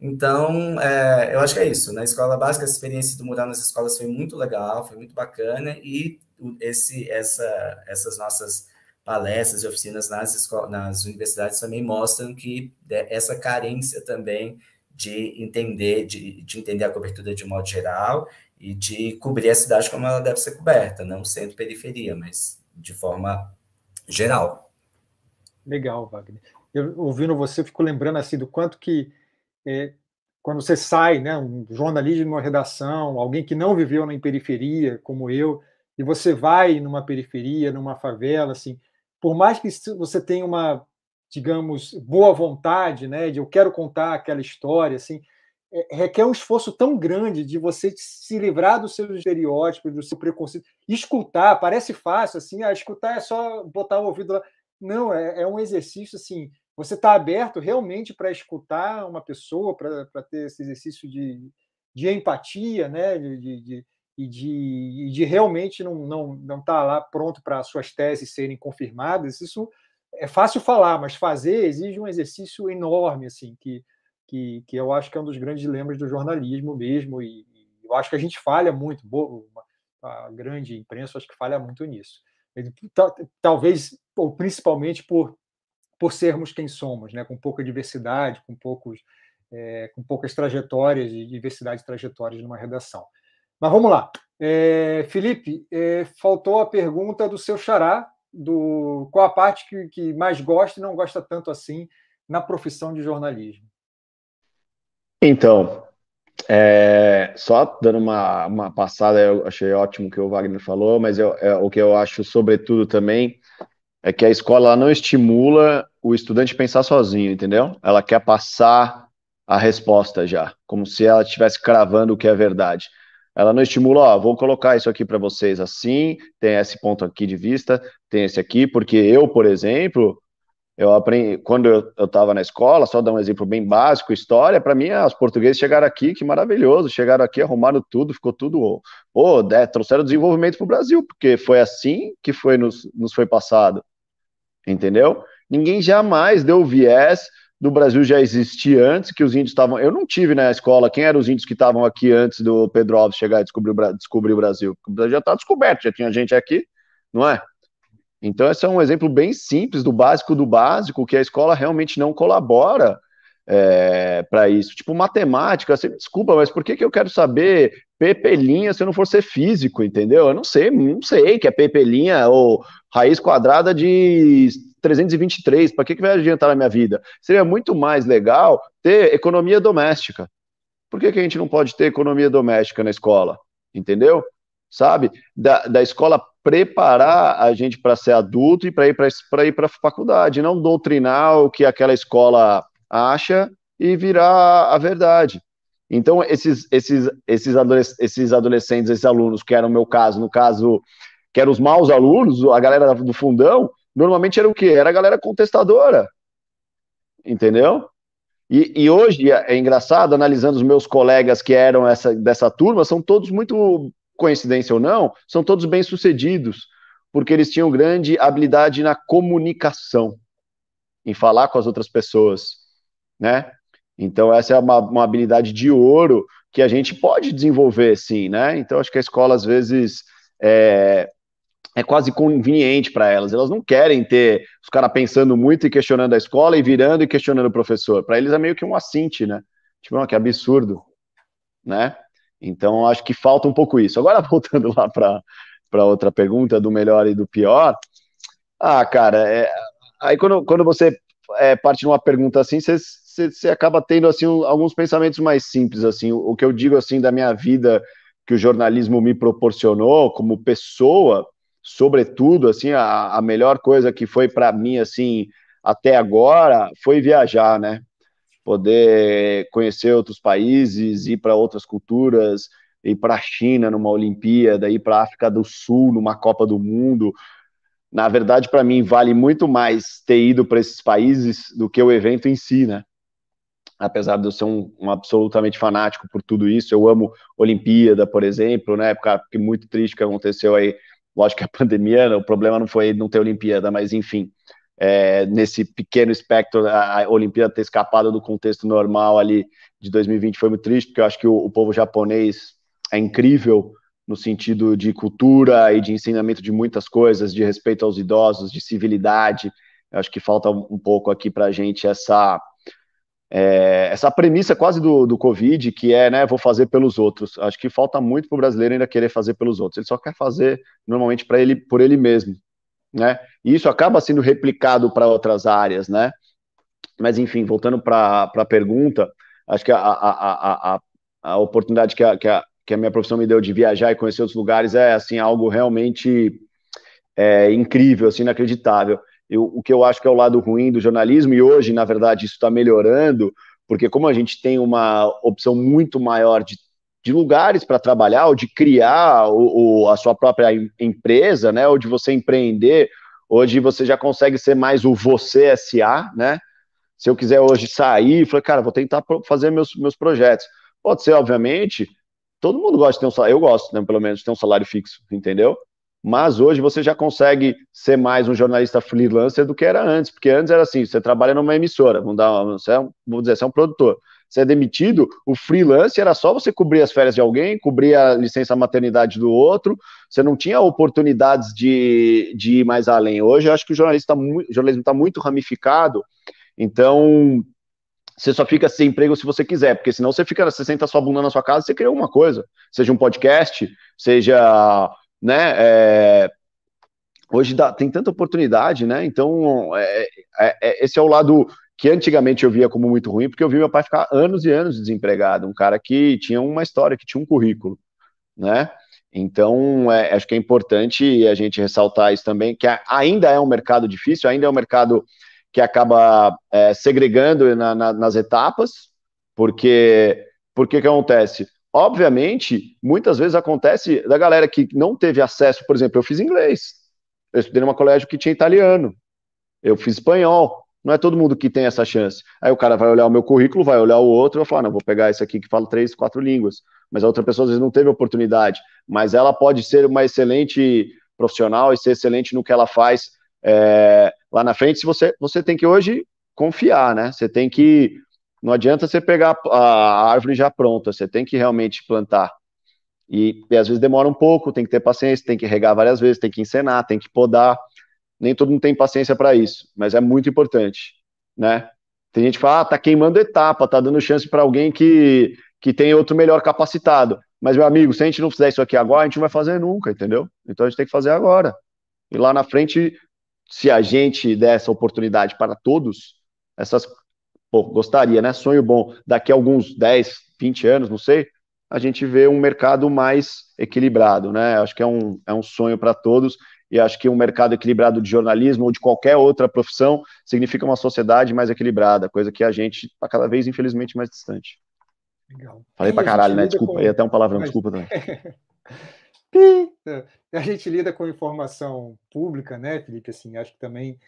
Então, é, eu acho que é isso. Na né? escola básica, a experiência de mudar nas escolas foi muito legal, foi muito bacana, e esse, essa, essas nossas palestras e oficinas nas, nas universidades também mostram que essa carência também de entender, de, de entender a cobertura de modo geral e de cobrir a cidade como ela deve ser coberta, não sendo periferia, mas de forma geral. Legal, Wagner. Eu, ouvindo você, fico lembrando assim do quanto que é, quando você sai, né, um jornalista numa redação, alguém que não viveu em periferia como eu, e você vai numa periferia, numa favela, assim, por mais que você tenha uma, digamos, boa vontade, né, de eu quero contar aquela história, assim, é, requer um esforço tão grande de você se livrar dos seus estereótipos, do seu preconceito. Escutar, parece fácil, assim, ah, escutar é só botar o ouvido lá. Não, é, é um exercício, assim, você está aberto realmente para escutar uma pessoa, para ter esse exercício de, de empatia, né, de, de, e de, e de realmente não estar não, não tá lá pronto para suas teses serem confirmadas, isso é fácil falar, mas fazer exige um exercício enorme, assim, que, que, que eu acho que é um dos grandes lemas do jornalismo mesmo, e, e eu acho que a gente falha muito, a grande imprensa acho que falha muito nisso. Talvez, ou principalmente por, por sermos quem somos, né? com pouca diversidade, com poucos, é, com poucas trajetórias, diversidade de trajetórias numa redação. Mas vamos lá. É, Felipe, é, faltou a pergunta do seu xará, do, qual a parte que, que mais gosta e não gosta tanto assim na profissão de jornalismo? Então, é, só dando uma, uma passada, eu achei ótimo o que o Wagner falou, mas eu, é, o que eu acho, sobretudo, também, é que a escola não estimula o estudante pensar sozinho, entendeu? Ela quer passar a resposta já, como se ela estivesse cravando o que é verdade. Ela não estimula, ó, vou colocar isso aqui para vocês assim, tem esse ponto aqui de vista, tem esse aqui, porque eu, por exemplo, eu aprendi quando eu estava na escola, só dar um exemplo bem básico, história, para mim, ah, os portugueses chegaram aqui, que maravilhoso, chegaram aqui, arrumaram tudo, ficou tudo, ô, oh, oh, trouxeram desenvolvimento para o Brasil, porque foi assim que foi nos, nos foi passado, entendeu? Ninguém jamais deu viés do Brasil já existia antes, que os índios estavam. Eu não tive na escola quem eram os índios que estavam aqui antes do Pedro Alves chegar e descobrir o, descobrir o Brasil. O Brasil já está descoberto, já tinha gente aqui, não é? Então, esse é um exemplo bem simples do básico do básico, que a escola realmente não colabora é, eh, para isso. Tipo, matemática, assim, desculpa, mas por que, que eu quero saber pepelinha se não for ser físico, entendeu? Eu não sei, não sei que é pepelinha ou raiz quadrada de 323, para que, que vai adiantar na minha vida? Seria muito mais legal ter economia doméstica. Por que, que a gente não pode ter economia doméstica na escola? Entendeu? Sabe? Da, da escola preparar a gente para ser adulto e para ir para ir para a faculdade, não doutrinar o que aquela escola acha e virar a verdade. Então, esses, esses, esses, adolesc esses adolescentes, esses alunos, que era o meu caso, no caso, que eram os maus alunos, a galera do fundão, normalmente era o quê? Era a galera contestadora. Entendeu? E, e, hoje é, é engraçado, analisando os meus colegas que eram essa, dessa turma, são todos muito, coincidência ou não, são todos bem-sucedidos, porque eles tinham grande habilidade na comunicação, em falar com as outras pessoas, né? Então, essa é uma, uma habilidade de ouro que a gente pode desenvolver, sim, né? Então, acho que a escola, às vezes, é, é quase conveniente para elas. Elas não querem ter os caras pensando muito e questionando a escola e virando e questionando o professor. Para eles é meio que um assinte, né? Tipo, não que absurdo, né? Então, acho que falta um pouco isso. Agora, <laughs> voltando lá para outra pergunta, do melhor e do pior. Ah, cara, é, aí quando, quando você é, parte numa pergunta assim, vocês você acaba tendo assim um, alguns pensamentos mais simples assim. O, o, que eu digo assim da minha vida que o jornalismo me proporcionou como pessoa, sobretudo assim a, a melhor coisa que foi para mim assim até agora foi viajar, né? Poder conhecer outros países, ir para outras culturas, ir para a China numa Olimpíada, ir para a África do Sul numa Copa do Mundo. Na verdade, para mim, vale muito mais ter ido para esses países do que o evento em si, né? apesar de eu ser um, um, absolutamente fanático por tudo isso, eu amo Olimpíada, por exemplo, né, época que muito triste que aconteceu aí, lógico que a <laughs> pandemia, né, o problema não foi não ter Olimpíada, mas enfim, é, nesse pequeno espectro, a, a, Olimpíada ter escapado do contexto normal ali de 2020 foi muito triste, porque eu acho que o, o povo japonês é incrível no sentido de cultura e de ensinamento de muitas coisas, de respeito aos idosos, de civilidade, eu acho que falta um pouco aqui para a gente essa é, essa premissa quase do, do Covid, que é, né, vou fazer pelos outros. Acho que falta muito para o brasileiro ainda querer fazer pelos outros. Ele só quer fazer normalmente para ele, por ele mesmo, né? E isso acaba sendo replicado para outras áreas, né? Mas enfim, voltando para a pergunta, acho que a, a, a, a, oportunidade que a, que, a, que a minha profissão me deu de viajar e conhecer outros lugares é assim algo realmente é, incrível, assim, inacreditável eu, o que eu acho que é o lado ruim do jornalismo, e hoje, na verdade, isso está melhorando, porque como a gente tem uma opção muito maior de, de lugares para trabalhar, ou de criar o, o, a sua própria em, empresa, né, ou de você empreender, hoje você já consegue ser mais o você SA, né? Se eu quiser hoje sair, falei, cara, vou tentar fazer meus, meus projetos. Pode ser, obviamente, todo mundo gosta de ter um salário, eu gosto, né, pelo menos, de ter um salário fixo, entendeu? mas hoje você já consegue ser mais um jornalista freelancer do que era antes, porque antes era assim, você trabalha numa emissora, vamos dar você é um, vamos dizer, você é um produtor, você é demitido, o freelance era só você cobrir as férias de alguém, cobrir a licença maternidade do outro, você não tinha oportunidades de, de ir mais além. Hoje eu acho que o, jornalista, o jornalismo está muito ramificado, então você só fica sem emprego se você quiser, porque senão você fica, você senta sua bunda na sua casa, você cria uma coisa, seja um podcast, seja né? É, hoje dá, tem tanta oportunidade, né? Então, é, é, é, esse é o lado que antigamente eu via como muito ruim, porque eu vi meu pai ficar anos e anos desempregado, um cara que tinha uma história, que tinha um currículo, né? Então, é, acho que é importante a gente ressaltar isso também, que ainda é um mercado difícil, ainda é um mercado que acaba é, segregando na, na, nas etapas, porque porque que acontece? Obviamente, muitas vezes acontece da galera que não teve acesso, por exemplo, eu fiz inglês, eu estudei numa colégio que tinha italiano, eu fiz espanhol, não é todo mundo que tem essa chance. Aí o cara vai olhar o meu currículo, vai olhar o outro, vai falar, não, vou pegar esse aqui que fala três, quatro línguas. Mas a outra pessoa às vezes não teve oportunidade, mas ela pode ser uma excelente profissional e ser excelente no que ela faz é, lá na frente. Se você, você tem que hoje confiar, né? Você tem que não adianta você pegar a árvore já pronta, você tem que realmente plantar. E, e às vezes demora um pouco, tem que ter paciência, tem que regar várias vezes, tem que encenar, tem que podar. Nem todo mundo tem paciência para isso, mas é muito importante, né? Tem gente que fala, ah, tá queimando etapa, tá dando chance para alguém que, que tem outro melhor capacitado. Mas, meu amigo, se a gente não fizer isso aqui agora, a gente não vai fazer nunca, entendeu? Então a gente tem que fazer agora. E lá na frente, se a gente der essa oportunidade para todos, essas pô, gostaria, né? Sonho bom. Daqui a alguns 10, 20 anos, não sei, a gente vê um mercado mais equilibrado, né? Acho que é um, é um sonho para todos e acho que um mercado equilibrado de jornalismo ou de qualquer outra profissão significa uma sociedade mais equilibrada, coisa que a gente está cada vez, infelizmente, mais distante. Legal. Falei para caralho, né? Desculpa, com... É até um palavrão, Mas... desculpa também. <laughs> a gente lida com informação pública, né, Felipe? Assim, acho que também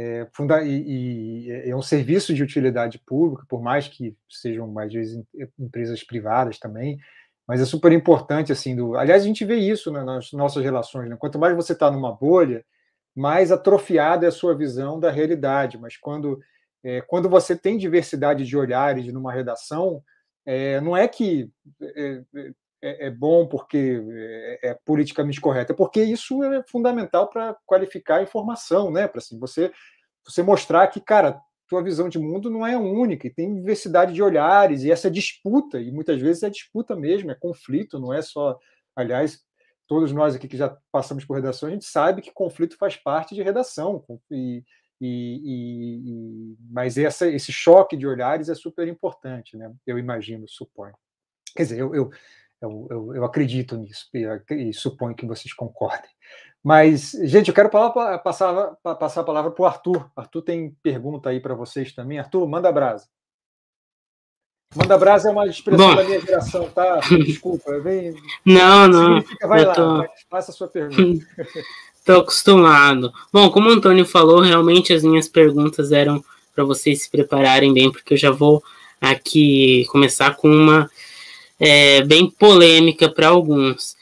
é, funda e, e, é, é um serviço de utilidade pública, por mais que sejam mais vezes é, empresas privadas também, mas é super importante assim. Do, aliás, a gente vê isso né, nas nossas relações. Né? Quanto mais você está numa bolha, mais atrofiada é a sua visão da realidade. Mas quando é, quando você tem diversidade de olhares numa redação, é, não é que é, é, é bom, porque é, é, politicamente correto, é porque isso é fundamental para qualificar a informação, né? Para assim, você, você mostrar que, cara, tua visão de mundo não é única, e tem diversidade de olhares, e essa disputa, e muitas vezes é disputa mesmo, é conflito, não é só. Aliás, todos nós aqui que já passamos por redação, a gente sabe que conflito faz parte de redação, e, e, e, mas essa, esse choque de olhares é super importante, né? Eu imagino, suponho. Quer dizer, eu, eu, eu, eu, eu, acredito nisso e, e, suponho que vocês concordem. Mas, gente, eu quero passar, passar a palavra para o Arthur. Arthur tem pergunta aí para vocês também. Arthur, manda brasa. Manda brasa é uma expressão Bom. da minha geração, tá? Desculpa, vem. <laughs> Não, não. vai lá, faça a sua pergunta. Estou <laughs> acostumado. Bom, como o Antônio falou, realmente as minhas perguntas eram para vocês se prepararem bem, porque eu já vou aqui começar com uma é, bem polêmica para alguns.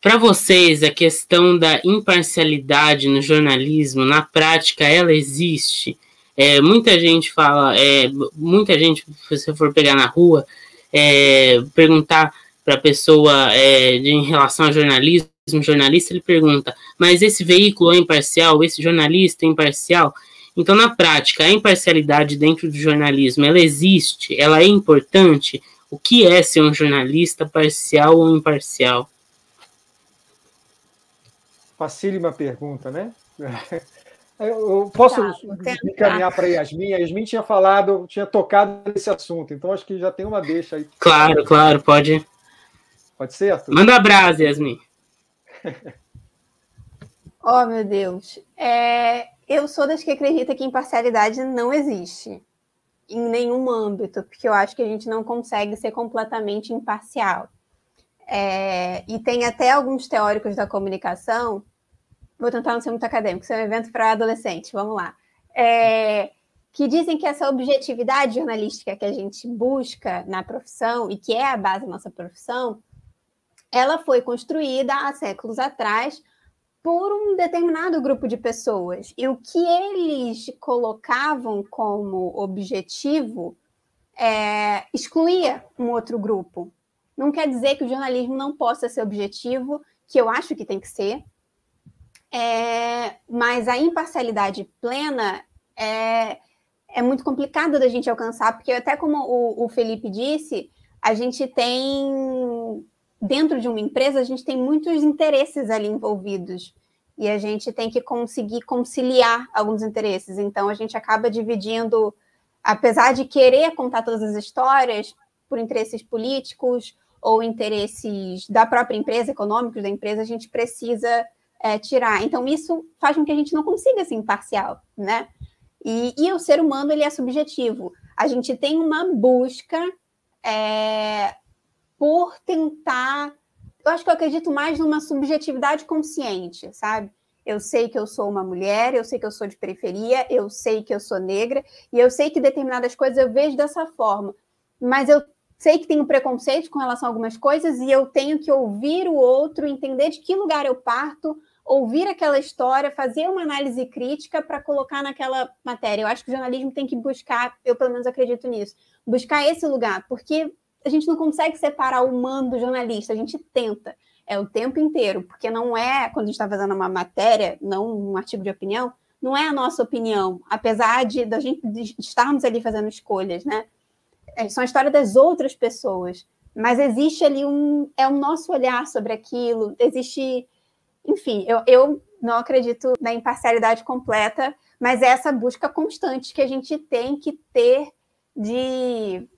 Para vocês, a questão da imparcialidade no jornalismo, na prática, ela existe? É, muita gente fala, é, muita gente, se você for pegar na rua, é, perguntar para a pessoa é, em relação ao jornalismo, jornalista, ele pergunta, mas esse veículo é imparcial, esse jornalista é imparcial? Então, na prática, a imparcialidade dentro do jornalismo, ela existe? Ela é importante? O que é ser um jornalista parcial ou imparcial? Facílima pergunta, né? <laughs> Eu posso tá, encaminhar para a Yasmin? A Yasmin tinha falado, tinha tocado nesse assunto, então acho que já tem uma deixa aí. Claro, claro, pode. Pode ser, Arthur? Manda abraço, Yasmin. <laughs> oh, meu Deus. É, eu sou das que acredita que imparcialidade não existe em nenhum âmbito, porque eu acho que a gente não consegue ser completamente imparcial. É, e tem até alguns teóricos da comunicação. Vou tentar não ser muito acadêmico, isso é um evento para adolescentes, vamos lá. É, que dizem que essa objetividade jornalística que a gente busca na profissão e que é a base da nossa profissão, ela foi construída há séculos atrás por um determinado grupo de pessoas. E o que eles colocavam como objetivo é, excluía um outro grupo. Não quer dizer que o jornalismo não possa ser objetivo, que eu acho que tem que ser, é, mas a imparcialidade plena é, é muito complicada da gente alcançar, porque até como o, o Felipe disse, a gente tem dentro de uma empresa, a gente tem muitos interesses ali envolvidos. E a gente tem que conseguir conciliar alguns interesses. Então, a gente acaba dividindo, apesar de querer contar todas as histórias, por interesses políticos ou interesses da própria empresa, econômicos da empresa, a gente precisa é, tirar. Então, isso faz com que a gente não consiga ser imparcial, né? E, e o ser humano, ele é subjetivo. A gente tem uma busca é, por tentar. Eu acho que eu acredito mais numa subjetividade consciente, sabe? Eu sei que eu sou uma mulher, eu sei que eu sou de periferia, eu sei que eu sou negra, e eu sei que determinadas coisas eu vejo dessa forma. Mas eu sei que tenho preconceito com relação a algumas coisas e eu tenho que ouvir o outro, entender de que lugar eu parto, ouvir aquela história, fazer uma análise crítica para colocar naquela matéria. Eu acho que o jornalismo tem que buscar, eu pelo menos acredito nisso, buscar esse lugar, porque a gente não consegue separar o humano do jornalista, a gente tenta, é o tempo inteiro, porque não é, quando a gente está fazendo uma matéria, não um artigo de opinião, não é a nossa opinião, apesar de, de, gente, de estarmos ali fazendo escolhas, né? É, são a história das outras pessoas, mas existe ali um, é o nosso olhar sobre aquilo, existe, enfim, eu, eu não acredito na imparcialidade completa, mas é essa busca constante que a gente tem que ter de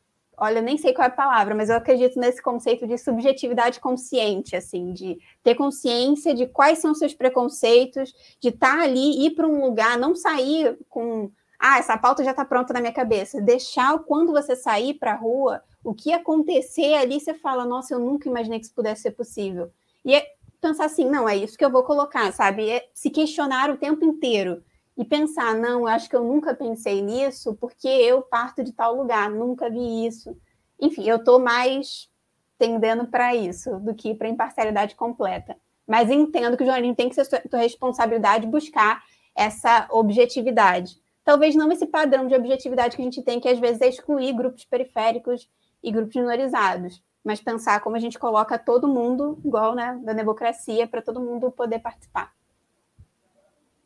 olha, eu nem sei qual é a palavra, mas eu acredito nesse conceito de subjetividade consciente, assim, de ter consciência de quais são seus preconceitos, de estar tá ali, ir para um lugar, não sair com, ah, essa pauta já está pronta na minha cabeça. Deixar quando você sair para a rua, o que acontecer ali, você fala, nossa, eu nunca imaginei que isso pudesse ser possível. E é pensar assim, não, é isso que eu vou colocar, sabe? É se questionar o tempo inteiro e pensar, não, eu acho que eu nunca pensei nisso porque eu parto de tal lugar, nunca vi isso. Enfim, eu estou mais tendendo para isso do que para imparcialidade completa. Mas entendo que o jornalismo tem que ser sua responsabilidade buscar essa objetividade. Talvez não esse padrão de objetividade que a gente tem, que às vezes é excluir grupos periféricos e grupos minorizados, mas pensar como a gente coloca todo mundo, igual né, da democracia, para todo mundo poder participar.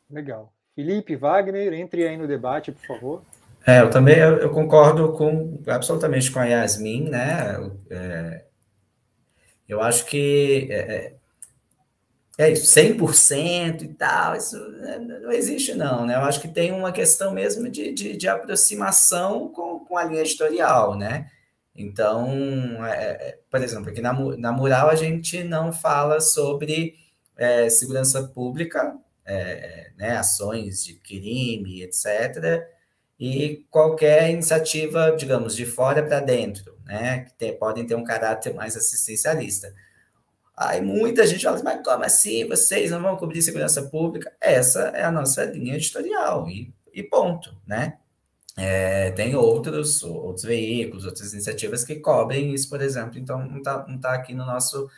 Legal. Felipe, Wagner, entre aí no debate, por favor. É, eu também eu, eu concordo com absolutamente com a Yasmin, né? É, eu acho que é, é, é isso, 100% e tal, isso né, não existe não, né? Eu acho que tem uma questão mesmo de, de, de aproximação com, com a linha editorial, né? Então, é, é, é por exemplo, aqui na, na Mural a gente não fala sobre é, segurança pública, é, é, né, ações de crime, etc., e qualquer iniciativa, digamos, de fora para dentro, né, que podem ter um caráter mais assistencialista. Aí muita gente fala, assim, mas como assim? Vocês não vão cobrir segurança pública? Essa é a nossa linha editorial, e, e ponto, né? É, tem outros, outros veículos, outras iniciativas que cobrem isso, por exemplo, então não está tá aqui no nosso,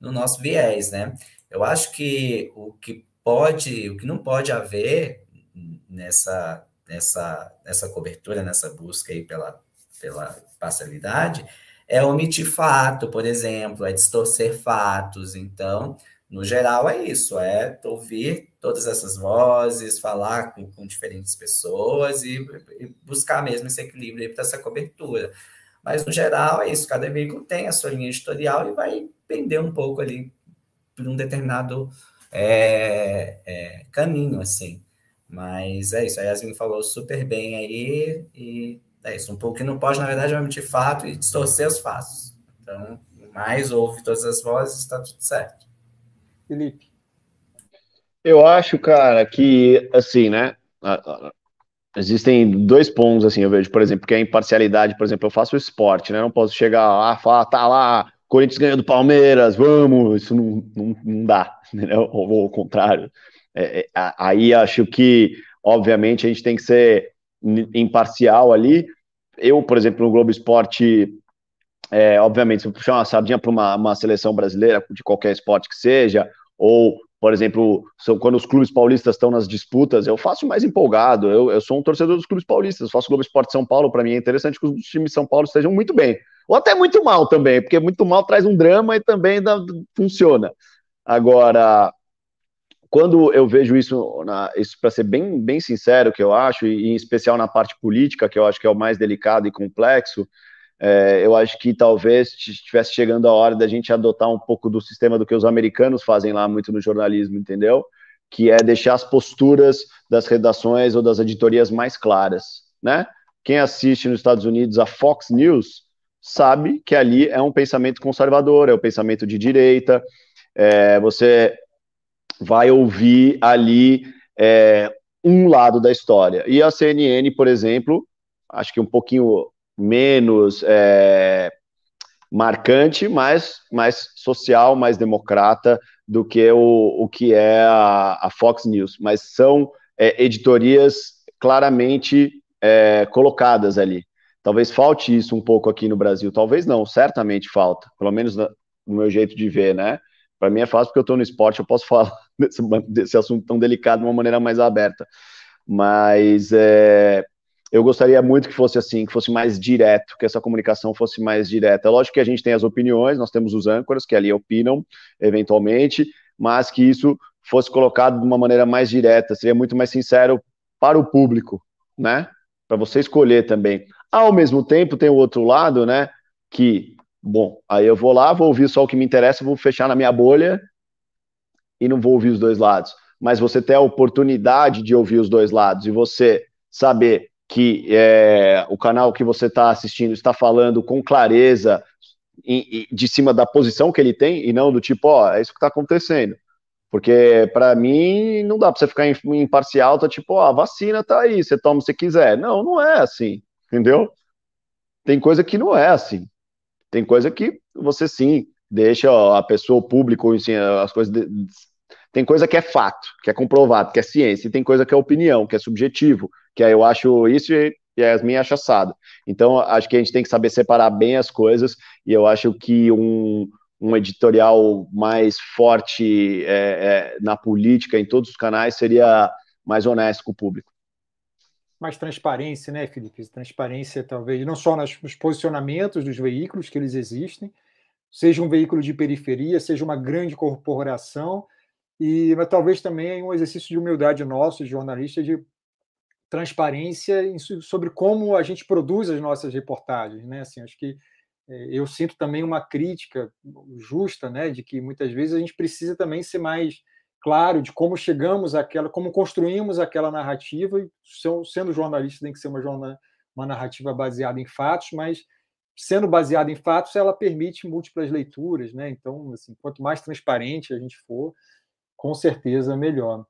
no nosso viés, né? Eu acho que o que pode, o que não pode haver nessa, nessa, nessa cobertura, nessa busca aí pela, pela parcialidade, é omitir fato, por exemplo, é distorcer fatos. Então, no geral, é isso: é ouvir todas essas vozes, falar com, com diferentes pessoas e, e, buscar mesmo esse equilíbrio para essa cobertura. Mas, no geral, é isso: cada veículo tem a sua linha editorial e vai pender um pouco ali por um determinado é, é, caminho, assim. Mas é isso, a Yasmin falou super bem aí, e é isso. Um pouco que não pode, na verdade, é omitir fato e distorcer os fatos. Então, mais ouve todas as vozes, está tudo certo. Felipe. Eu acho, cara, que, assim, né? Existem dois pontos, assim, eu vejo, por exemplo, que é a imparcialidade, por exemplo, eu faço esporte, né? Não posso chegar lá, falar, tá lá, Corinthians ganhando Palmeiras, vamos, isso não, não, não dá, <laughs> né? ou, ou ao contrário. É, é aí acho que, obviamente, a gente tem que ser imparcial ali. Eu, por exemplo, no Globo Esporte, é, obviamente, se eu puxar uma sardinha para uma, uma seleção brasileira, de qualquer esporte que seja, ou por exemplo, quando os clubes paulistas estão nas disputas, eu faço mais empolgado. Eu, eu sou um torcedor dos clubes paulistas, faço Globo Esporte São Paulo. Para mim é interessante que os times de São Paulo estejam muito bem, ou até muito mal também, porque muito mal traz um drama e também dá, funciona. Agora, quando eu vejo isso, isso para ser bem, bem sincero, que eu acho, e, e em especial na parte política, que eu acho que é o mais delicado e complexo, é, eu acho que talvez estivesse chegando a hora da gente adotar um pouco do sistema do que os americanos fazem lá muito no jornalismo, entendeu? Que é deixar as posturas das redações ou das editorias mais claras, né? Quem assiste nos Estados Unidos a Fox News sabe que ali é um pensamento conservador, é o um pensamento de direita. É, você vai ouvir ali é, um lado da história. E a CNN, por exemplo, acho que um pouquinho menos é, marcante, mais mais social, mais democrata do que o, o que é a, a Fox News. Mas são é, editorias claramente é, colocadas ali. Talvez falte isso um pouco aqui no Brasil, talvez não, certamente falta, pelo menos no meu jeito de ver, né? Para mim é fácil porque eu estou no esporte, eu posso <laughs> falar desse, desse assunto tão delicado de uma maneira mais aberta. Mas é, eu gostaria muito que fosse assim, que fosse mais direto, que essa comunicação fosse mais direta. Lógico que a gente tem as opiniões, nós temos os âncoras que ali opinam eventualmente, mas que isso fosse colocado de uma maneira mais direta, seria muito mais sincero para o público, né? Para você escolher também. Ao mesmo tempo, tem o outro lado, né? Que, bom, aí eu vou lá, vou ouvir só o que me interessa, vou fechar na minha bolha e não vou ouvir os dois lados. Mas você tem a oportunidade de ouvir os dois lados e você saber que é, o canal que você está assistindo está falando com clareza em, em, de cima da posição que ele tem e não do tipo, ó, é isso que está acontecendo. Porque para mim não dá para você ficar imparcial, tá tipo, ó, a vacina tá aí, você toma se quiser. Não, não é assim, entendeu? Tem coisa que não é assim. Tem coisa que você sim deixa ó, a pessoa, o público, assim, as coisas de, tem coisa que é fato, que é comprovado, que é ciência, e tem coisa que é opinião, que é subjetivo, que é eu acho isso e, e a Yasmin acha assado. Então, acho que a gente tem que saber separar bem as coisas, e eu acho que um, um editorial mais forte é, é, na política, em todos os canais, seria mais honesto com o público mais transparência, né, Felipe? Transparência, talvez, não só nos posicionamentos dos veículos que eles existem, seja um veículo de periferia, seja uma grande corporação, e mas talvez também um exercício de humildade nosso, de jornalista, de transparência em, sobre como a gente produz as nossas reportagens, né? Assim, acho que é, eu sinto também uma crítica justa, né, de que muitas vezes a gente precisa também ser mais claro de como chegamos àquela, como construímos aquela narrativa, e sendo jornalista tem que ser uma, jornal, uma narrativa baseada em fatos, mas sendo baseada em fatos, ela permite múltiplas leituras, né? Então, assim, quanto mais transparente a gente for, com certeza melhor.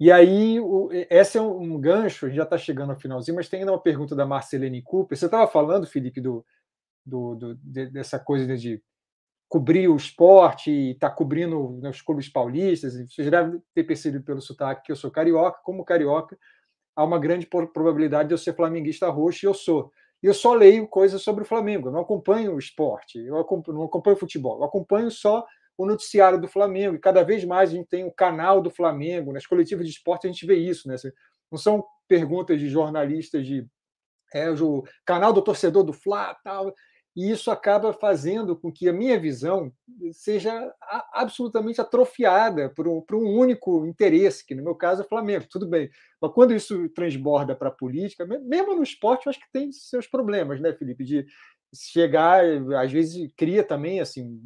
E aí, o, esse é um, um gancho, a gente já está chegando ao finalzinho, mas tem ainda uma pergunta da Marcelene Cooper. Você estava falando, Felipe, do, do, do de, dessa coisa de cobrir o esporte e está cobrindo os clubes paulistas. você deve ter percebido pelo sotaque que eu sou carioca. Como carioca, há uma grande probabilidade de eu ser flamenguista roxo, e eu sou. E eu só leio coisas sobre o Flamengo, eu não acompanho o esporte, eu não acompanho o futebol, eu acompanho só o noticiário do Flamengo. E cada vez mais a gente tem o canal do Flamengo. Nas coletivas de esporte a gente vê isso, né? Não são perguntas de jornalistas de é, o canal do torcedor do Fla, tal. E isso acaba fazendo com que a minha visão seja absolutamente atrofiada por um, por um único interesse, que no meu caso é o Flamengo, tudo bem. Mas quando isso transborda para a política, mesmo no esporte, eu acho que tem seus problemas, né, Felipe? De chegar, às vezes cria também assim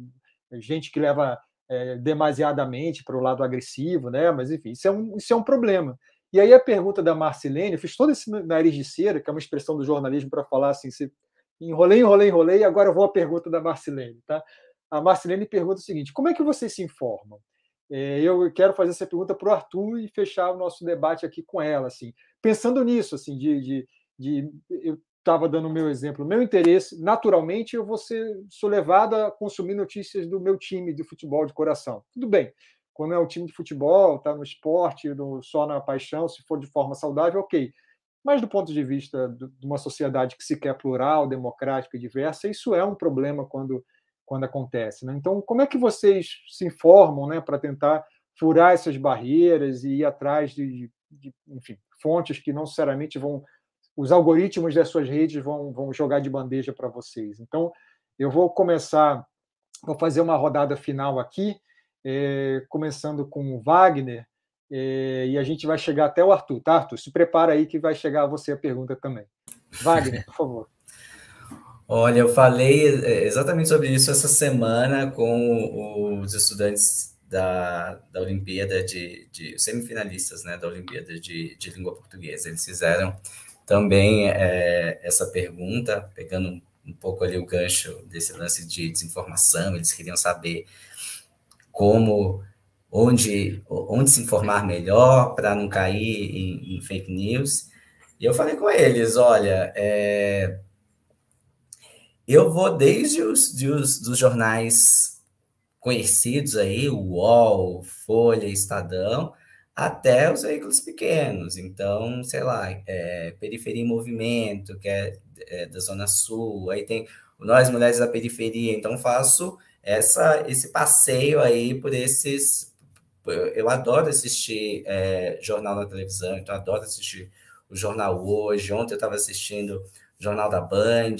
gente que leva é, demasiadamente para o lado agressivo, né? Mas enfim, isso é um, isso é um problema. E aí a pergunta da Marcilene, eu fiz todo esse nariz de cera, que é uma expressão do jornalismo para falar assim, se enrolei, enrolei, enrolei, agora eu vou à pergunta da Marcilene, tá? A Marcilene pergunta o seguinte, como é que vocês se informam? É, eu quero fazer essa pergunta para o Arthur e fechar o nosso debate aqui com ela, assim. Pensando nisso, assim, de, de, de eu estava dando o meu exemplo, meu interesse, naturalmente eu vou ser sou levado a consumir notícias do meu time de futebol de coração. Tudo bem. Quando é um time de futebol, está no esporte, no, só na paixão, se for de forma saudável, ok. Mas do ponto de vista de uma sociedade que se quer plural, democrática e diversa, isso é um problema quando, quando acontece. Né? Então, como é que vocês se informam né, para tentar furar essas barreiras e ir atrás de, de, de enfim, fontes que não necessariamente vão os algoritmos das suas redes vão, vão jogar de bandeja para vocês. Então, eu vou começar, vou fazer uma rodada final aqui, é, começando com o Wagner, é, e a gente vai chegar até o Arthur, tá, Arthur? Se prepara aí que vai chegar a você a pergunta também. Wagner, por favor. <laughs> Olha, eu falei eh, exatamente sobre isso essa semana com os estudantes da, da Olimpíada de, de semifinalistas né, da Olimpíada de, de Língua Portuguesa. Eles fizeram também é, essa pergunta, pegando um pouco ali o gancho desse lance de desinformação, eles queriam saber como, onde, onde se informar melhor para não cair em, em, fake news. E eu falei com eles, olha, é, eu vou desde os, de os dos jornais conhecidos aí, o UOL, Folha, Estadão, até os veículos pequenos. Então, sei lá, é, periferia em movimento, que é, é, da Zona Sul, aí tem nós mulheres da periferia. Então, faço essa, esse passeio aí por esses. Eu adoro assistir é, jornal na televisão, então adoro assistir o jornal hoje. Ontem eu estava assistindo o jornal da Band.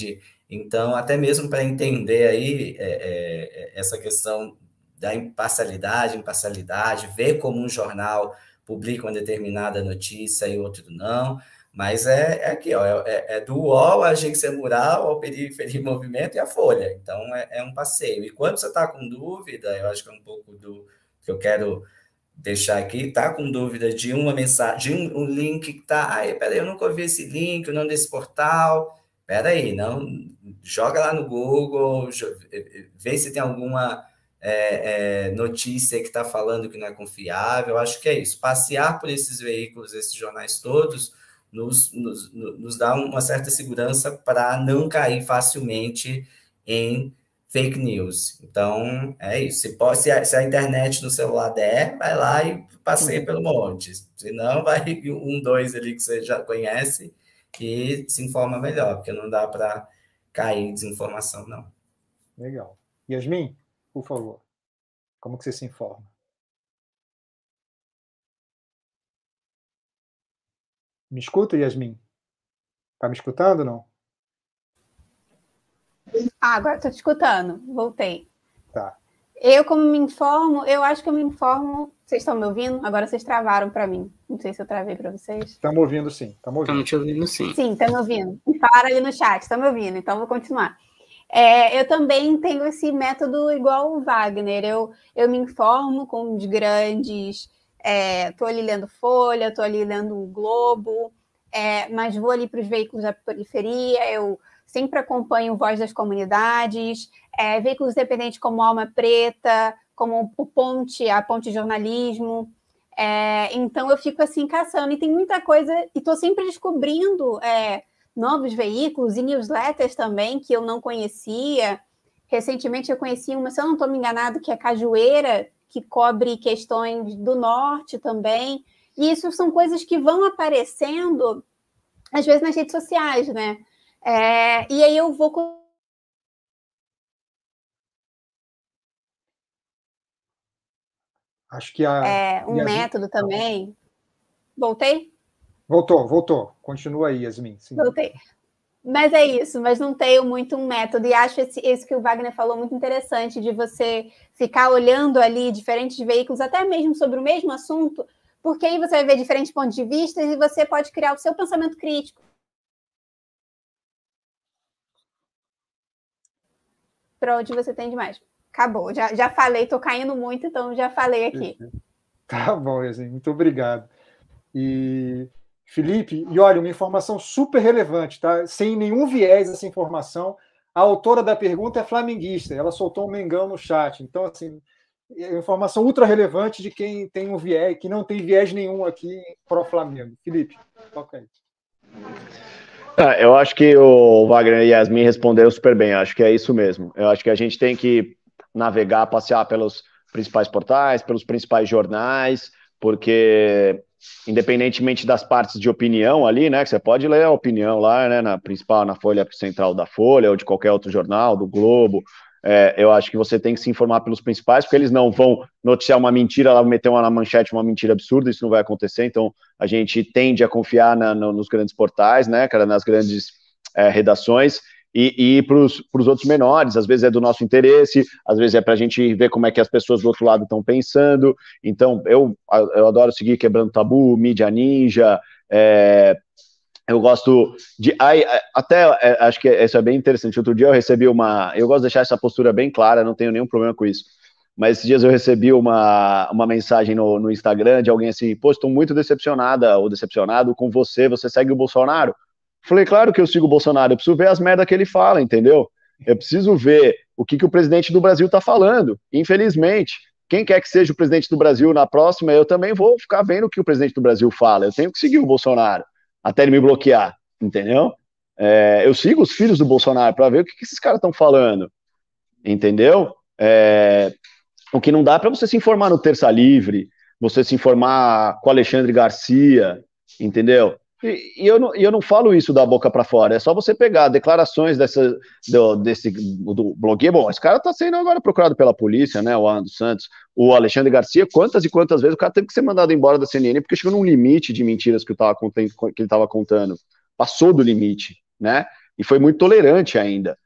Então, até mesmo para entender aí é, é, essa questão da imparcialidade, imparcialidade, ver como um jornal publica uma determinada notícia e outro não, mas é, é aqui, ó, é, é, é do UOL, a Agência Mural, ao Periferia Movimento e a Folha, então é, é um passeio. E quando você está com dúvida, eu acho que é um pouco do que eu quero deixar aqui, está com dúvida de uma mensagem, de um, um link que está, Ah, peraí, eu nunca ouvi esse link, o nome desse portal, peraí, não, joga lá no Google, vê se tem alguma é, é, notícia que está falando que não é confiável. Acho que é isso. Passear por esses veículos, esses jornais todos, nos, nos, nos dá uma certa segurança para não cair facilmente em fake news. Então, é isso. Se, pode, se, a, se a internet no celular der, vai lá e passeia uhum. pelo monte. Se não, vai <laughs> um, dois ali que você já conhece e se informa melhor, porque não dá para cair em desinformação, não. Legal. Yasmin, por favor, como que você se informa? Me escuta, Yasmin? Tá me escutando não? Ah, agora estou te escutando. Voltei. Tá. Eu, como me informo, eu acho que eu me informo. Vocês estão me ouvindo? Agora vocês travaram para mim. Não sei se eu travei para vocês. Estamos ouvindo, sim. Estamos ouvindo. Estamos te ouvindo, sim. Sim, estamos ouvindo. Falaram ali no chat, estão me ouvindo, então vou continuar. É, eu também tenho esse método igual o Wagner. Eu, eu me informo com os grandes, estou é, ali lendo Folha, estou ali lendo o Globo, é, mas vou ali para os veículos da periferia, eu sempre acompanho Voz das Comunidades, é, veículos independentes como Alma Preta, como o Ponte, a Ponte Jornalismo. É, então eu fico assim caçando, e tem muita coisa, e estou sempre descobrindo é, novos veículos e newsletters também que eu não conhecia. Recentemente eu conheci uma, se eu não estou me enganado, que é Cajueira, que cobre questões do norte também. E isso são coisas que vão aparecendo, às vezes, nas redes sociais, né? É, e aí eu vou Acho que a. É, um método a... também. Voltei? Voltou, voltou. Continua aí, Yasmin. Sim. Voltei. Mas é isso, mas não tenho muito um método. E acho esse, esse que o Wagner falou muito interessante, de você ficar olhando ali diferentes veículos, até mesmo sobre o mesmo assunto, porque aí você vai ver diferentes pontos de vista e você pode criar o seu pensamento crítico. Para onde você tem demais. Acabou, já, já falei, estou caindo muito, então já falei aqui. Tá bom, Yasmin, muito obrigado. E Felipe, e olha, uma informação super relevante, tá? Sem nenhum viés essa informação. A autora da pergunta é flamenguista, ela soltou um mengão no chat. Então, assim, é informação ultra relevante de quem tem um viés, que não tem viés nenhum aqui pro Flamengo. Felipe, toca aí. Ah, eu acho que o Wagner e Yasmin responderam super bem, acho que é isso mesmo. Eu acho que a gente tem que navegar, passear pelos principais portais, pelos principais jornais, porque independentemente das partes de opinião ali, né, que você pode ler a opinião lá, né, na principal, na folha central da Folha ou de qualquer outro jornal, do Globo, é, eu acho que você tem que se informar pelos principais, porque eles não vão noticiar uma mentira, lá meter uma na manchete, uma mentira absurda, isso não vai acontecer. Então, a gente tende a confiar na, no, nos grandes portais, né, cara, nas grandes é, redações e, e para os outros menores, às vezes é do nosso interesse, às vezes é para a gente ver como é que as pessoas do outro lado estão pensando. Então, eu, eu adoro seguir Quebrando Tabu, Mídia Ninja, é, eu gosto de. É, até é, acho que isso é bem interessante. Outro dia eu recebi uma. Eu gosto de deixar essa postura bem clara, não tenho nenhum problema com isso. Mas esses dias eu recebi uma, uma mensagem no, no Instagram de alguém assim: Pô, estou muito decepcionada ou decepcionado com você, você segue o Bolsonaro. Falei, claro que eu sigo o Bolsonaro, eu preciso ver as merdas que ele fala, entendeu? Eu preciso ver o que, que o presidente do Brasil está falando. Infelizmente, quem quer que seja o presidente do Brasil na próxima, eu também vou ficar vendo o que o presidente do Brasil fala. Eu tenho que seguir o Bolsonaro até ele me bloquear, entendeu? É, eu sigo os filhos do Bolsonaro para ver o que, que esses caras estão falando, entendeu? É, o que não dá para você se informar no Terça Livre, você se informar com Alexandre Garcia, entendeu? E, e eu, não, eu não falo isso da boca para fora, é só você pegar declarações dessa, do, desse do blogueiro. Bom, esse cara está sendo agora procurado pela polícia, né? O Arno Santos, o Alexandre Garcia. Quantas e quantas vezes o cara teve que ser mandado embora da CNN porque chegou num limite de mentiras que, eu tava contando, que ele estava contando. Passou do limite, né? E foi muito tolerante ainda.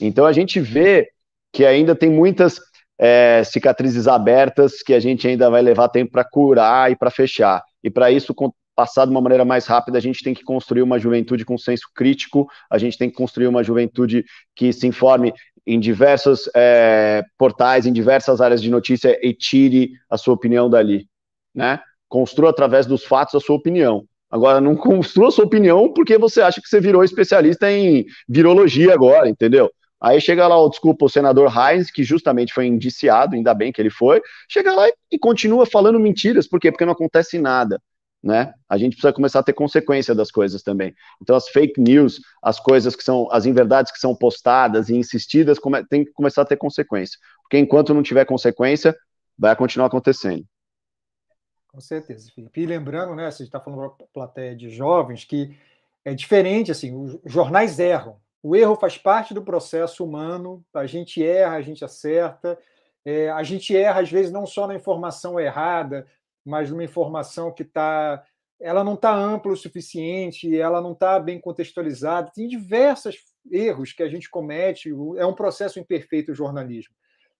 Então a gente vê que ainda tem muitas é, cicatrizes abertas que a gente ainda vai levar tempo para curar e para fechar. E para isso passar de uma maneira mais rápida, a gente tem que construir uma juventude com senso crítico, a gente tem que construir uma juventude que se informe em diversos é, portais, em diversas áreas de notícia e tire a sua opinião dali, né? Construa através dos fatos a sua opinião. Agora, não <laughs> construa a sua opinião porque você acha que você virou especialista em virologia agora, entendeu? Aí chega lá, o desculpa, o senador Heinz, que justamente foi indiciado, ainda bem que ele foi, chega lá e, e continua falando mentiras, por quê? Porque não acontece nada né? A gente precisa começar a ter consequência das coisas também. Então, as fake news, as coisas que são, as inverdades que são postadas e insistidas, tem que começar a ter consequência. Porque enquanto não tiver consequência, vai continuar acontecendo. Com certeza, Felipe. E lembrando, né, você está falando para plateia de jovens, que é diferente, assim, os jornais erram. O erro faz parte do processo humano, a gente erra, a gente acerta, é, a gente erra, às vezes, não só na informação errada, mas de uma informação que está. Ela não está ampla o suficiente, ela não está bem contextualizada. Tem diversos erros que a gente comete, é um processo imperfeito o jornalismo.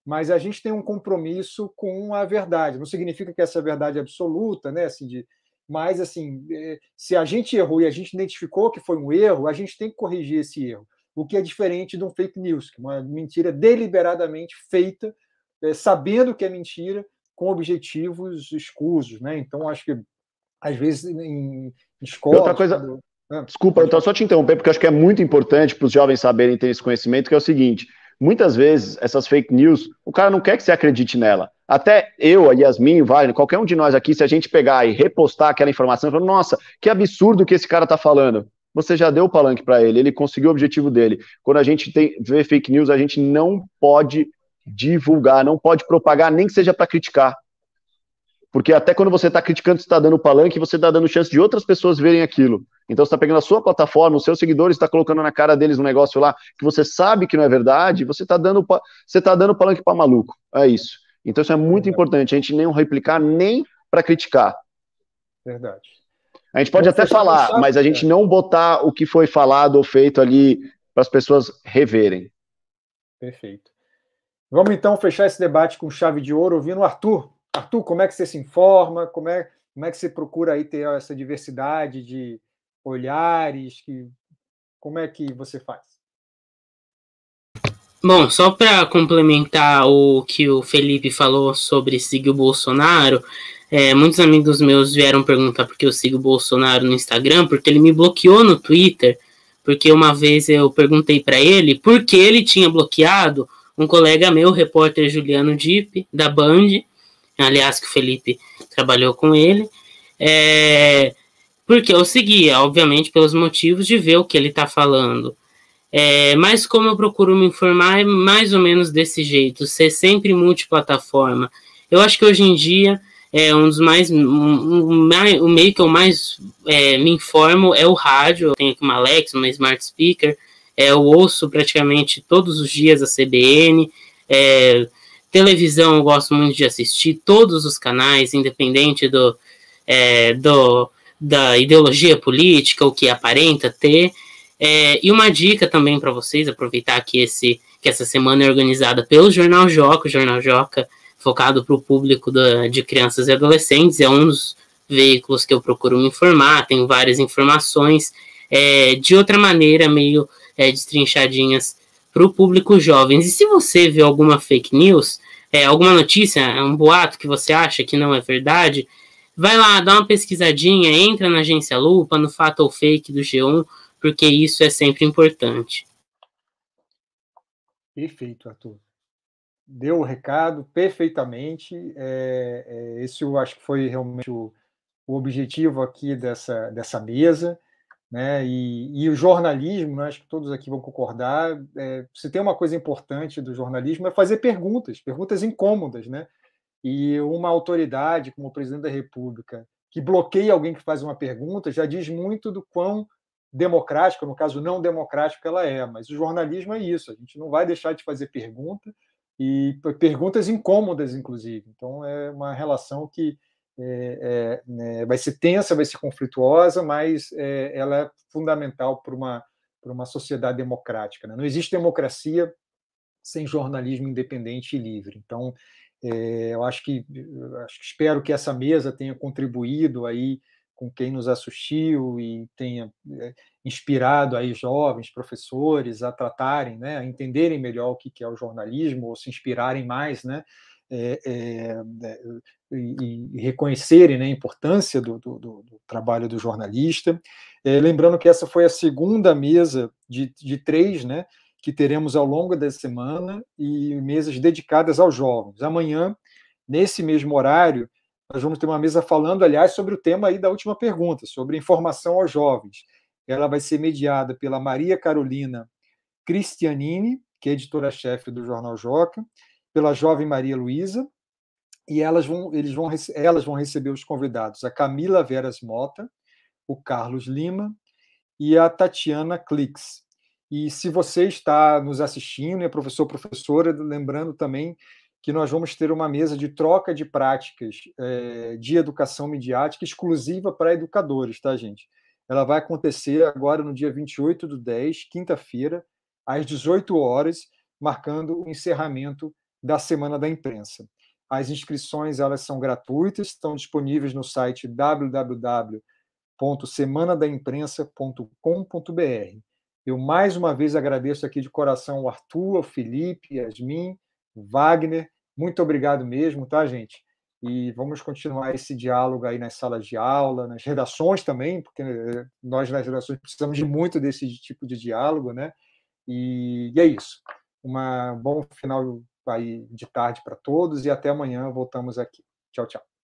Mas a gente tem um compromisso com a verdade. Não significa que essa verdade é absoluta, né? Assim, de, mas, assim, é, se a gente errou e a gente identificou que foi um erro, a gente tem que corrigir esse erro. O que é diferente de um fake news, que é uma mentira deliberadamente feita, é, sabendo que é mentira, com objetivos escusos, né? Então acho que às vezes em escola. Outra coisa. Quando... Desculpa, então só te interromper porque acho que é muito importante para os jovens saberem ter esse conhecimento que é o seguinte: muitas vezes essas fake news, o cara não quer que você acredite nela. Até eu, a Yasmin, o Wagner, qualquer um de nós aqui, se a gente pegar e repostar aquela informação, falando, nossa, que absurdo que esse cara está falando. Você já deu o palanque para ele, ele conseguiu o objetivo dele. Quando a gente tem, vê fake news, a gente não pode divulgar, não pode propagar, nem que seja para criticar. Porque até quando você está criticando, você está dando palanque, você está dando chance de outras pessoas verem aquilo. Então você está pegando a sua plataforma, os seus seguidores, está colocando na cara deles um negócio lá que você sabe que não é verdade, você está dando, você tá dando palanque para maluco. É isso. Então isso é muito importante, a gente nem replicar, nem para criticar. Verdade. A gente pode então, até falar, mas a gente é. não botar o que foi falado ou feito ali para as pessoas reverem. Perfeito. Vamos então fechar esse debate com chave de ouro, ouvindo o Arthur. Arthur, como é que você se informa? Como é, como é que você procura aí ter essa diversidade de olhares? Que, como é que você faz? Bom, só para complementar o que o Felipe falou sobre seguir o Bolsonaro, é, muitos amigos meus vieram perguntar por que eu sigo o Bolsonaro no Instagram, porque ele me bloqueou no Twitter, porque uma vez eu perguntei para ele por que ele tinha bloqueado um colega meu, o repórter Juliano Dipp, da Band, aliás, que o Felipe trabalhou com ele, é, porque eu seguia, obviamente, pelos motivos de ver o que ele está falando. É, mas como eu procuro me informar, é mais ou menos desse jeito, ser sempre multiplataforma. Eu acho que hoje em dia é um dos mais. Um, um, o meio que eu mais é, me informo é o rádio. Eu tenho aqui uma Alexa, uma Smart Speaker, é, eu ouço praticamente todos os dias a CBN, é, televisão eu gosto muito de assistir, todos os canais, independente do, é, do da ideologia política, o que aparenta ter. É, e uma dica também para vocês, aproveitar que, esse, que essa semana é organizada pelo Jornal Joca, o Jornal Joca focado para o público da, de crianças e adolescentes, é um dos veículos que eu procuro me informar, tem várias informações. É, de outra maneira, meio é, destrinchadinhas para o público jovem. E se você vê alguma fake news, é, alguma notícia, é, um boato que você acha que não é verdade, vai lá, dá uma pesquisadinha, entra na agência Lupa, no Fato ou Fake do G1, porque isso é sempre importante. Perfeito, Arthur. Deu o recado perfeitamente. É, é, esse eu acho que foi realmente o, o objetivo aqui dessa, dessa mesa. Né? E, e, o jornalismo, né? acho que todos aqui vão concordar, é, se tem uma coisa importante do jornalismo é fazer perguntas, perguntas incômodas, né? E uma autoridade como o presidente da República que bloqueia alguém que faz uma pergunta já diz muito do quão democrática, no caso não democrática, ela é. Mas o jornalismo é isso, a gente não vai deixar de fazer pergunta e perguntas incômodas, inclusive. Então é uma relação que é, é né, vai ser tensa, vai ser conflituosa, mas é, ela é fundamental para uma, uma sociedade democrática. Né? Não existe democracia sem jornalismo independente e livre. Então, é, eu acho que, acho que espero que essa mesa tenha contribuído aí com quem nos assistiu e tenha inspirado aí jovens professores a tratarem, né, a entenderem melhor o que é o jornalismo ou se inspirarem mais, né, é, é, e, reconhecerem né, a importância do, do, do trabalho do jornalista. É, lembrando que essa foi a segunda mesa de, de três, né, que teremos ao longo da semana e mesas dedicadas aos jovens. Amanhã, nesse mesmo horário, nós vamos ter uma mesa falando, aliás, sobre o tema aí da última pergunta, sobre informação aos jovens. Ela vai ser mediada pela Maria Carolina Cristianini, que é editora-chefe do Jornal Joca, pela jovem Maria Luísa, e elas vão, eles vão, elas vão receber os convidados, a Camila Veras Mota, o Carlos Lima e a Tatiana Clix E se você está nos assistindo, é professor, professora, lembrando também que nós vamos ter uma mesa de troca de práticas é, de educação midiática exclusiva para educadores, tá, gente? Ela vai acontecer agora no dia 28 do 10, quinta-feira, às 18 horas, marcando o encerramento da Semana da Imprensa. As inscrições elas são gratuitas, estão disponíveis no site www.semanadaimprensa.com.br. Eu mais uma vez agradeço aqui de coração o Arthur, o Felipe, Yasmin, Wagner. Muito obrigado mesmo, tá, gente? E vamos continuar esse diálogo aí nas salas de aula, nas redações também, porque eh, nós nas redações precisamos de muito desse tipo de diálogo, né? E, e é isso. Uma, um bom final aí de tarde para todos e até amanhã voltamos aqui. Tchau, tchau.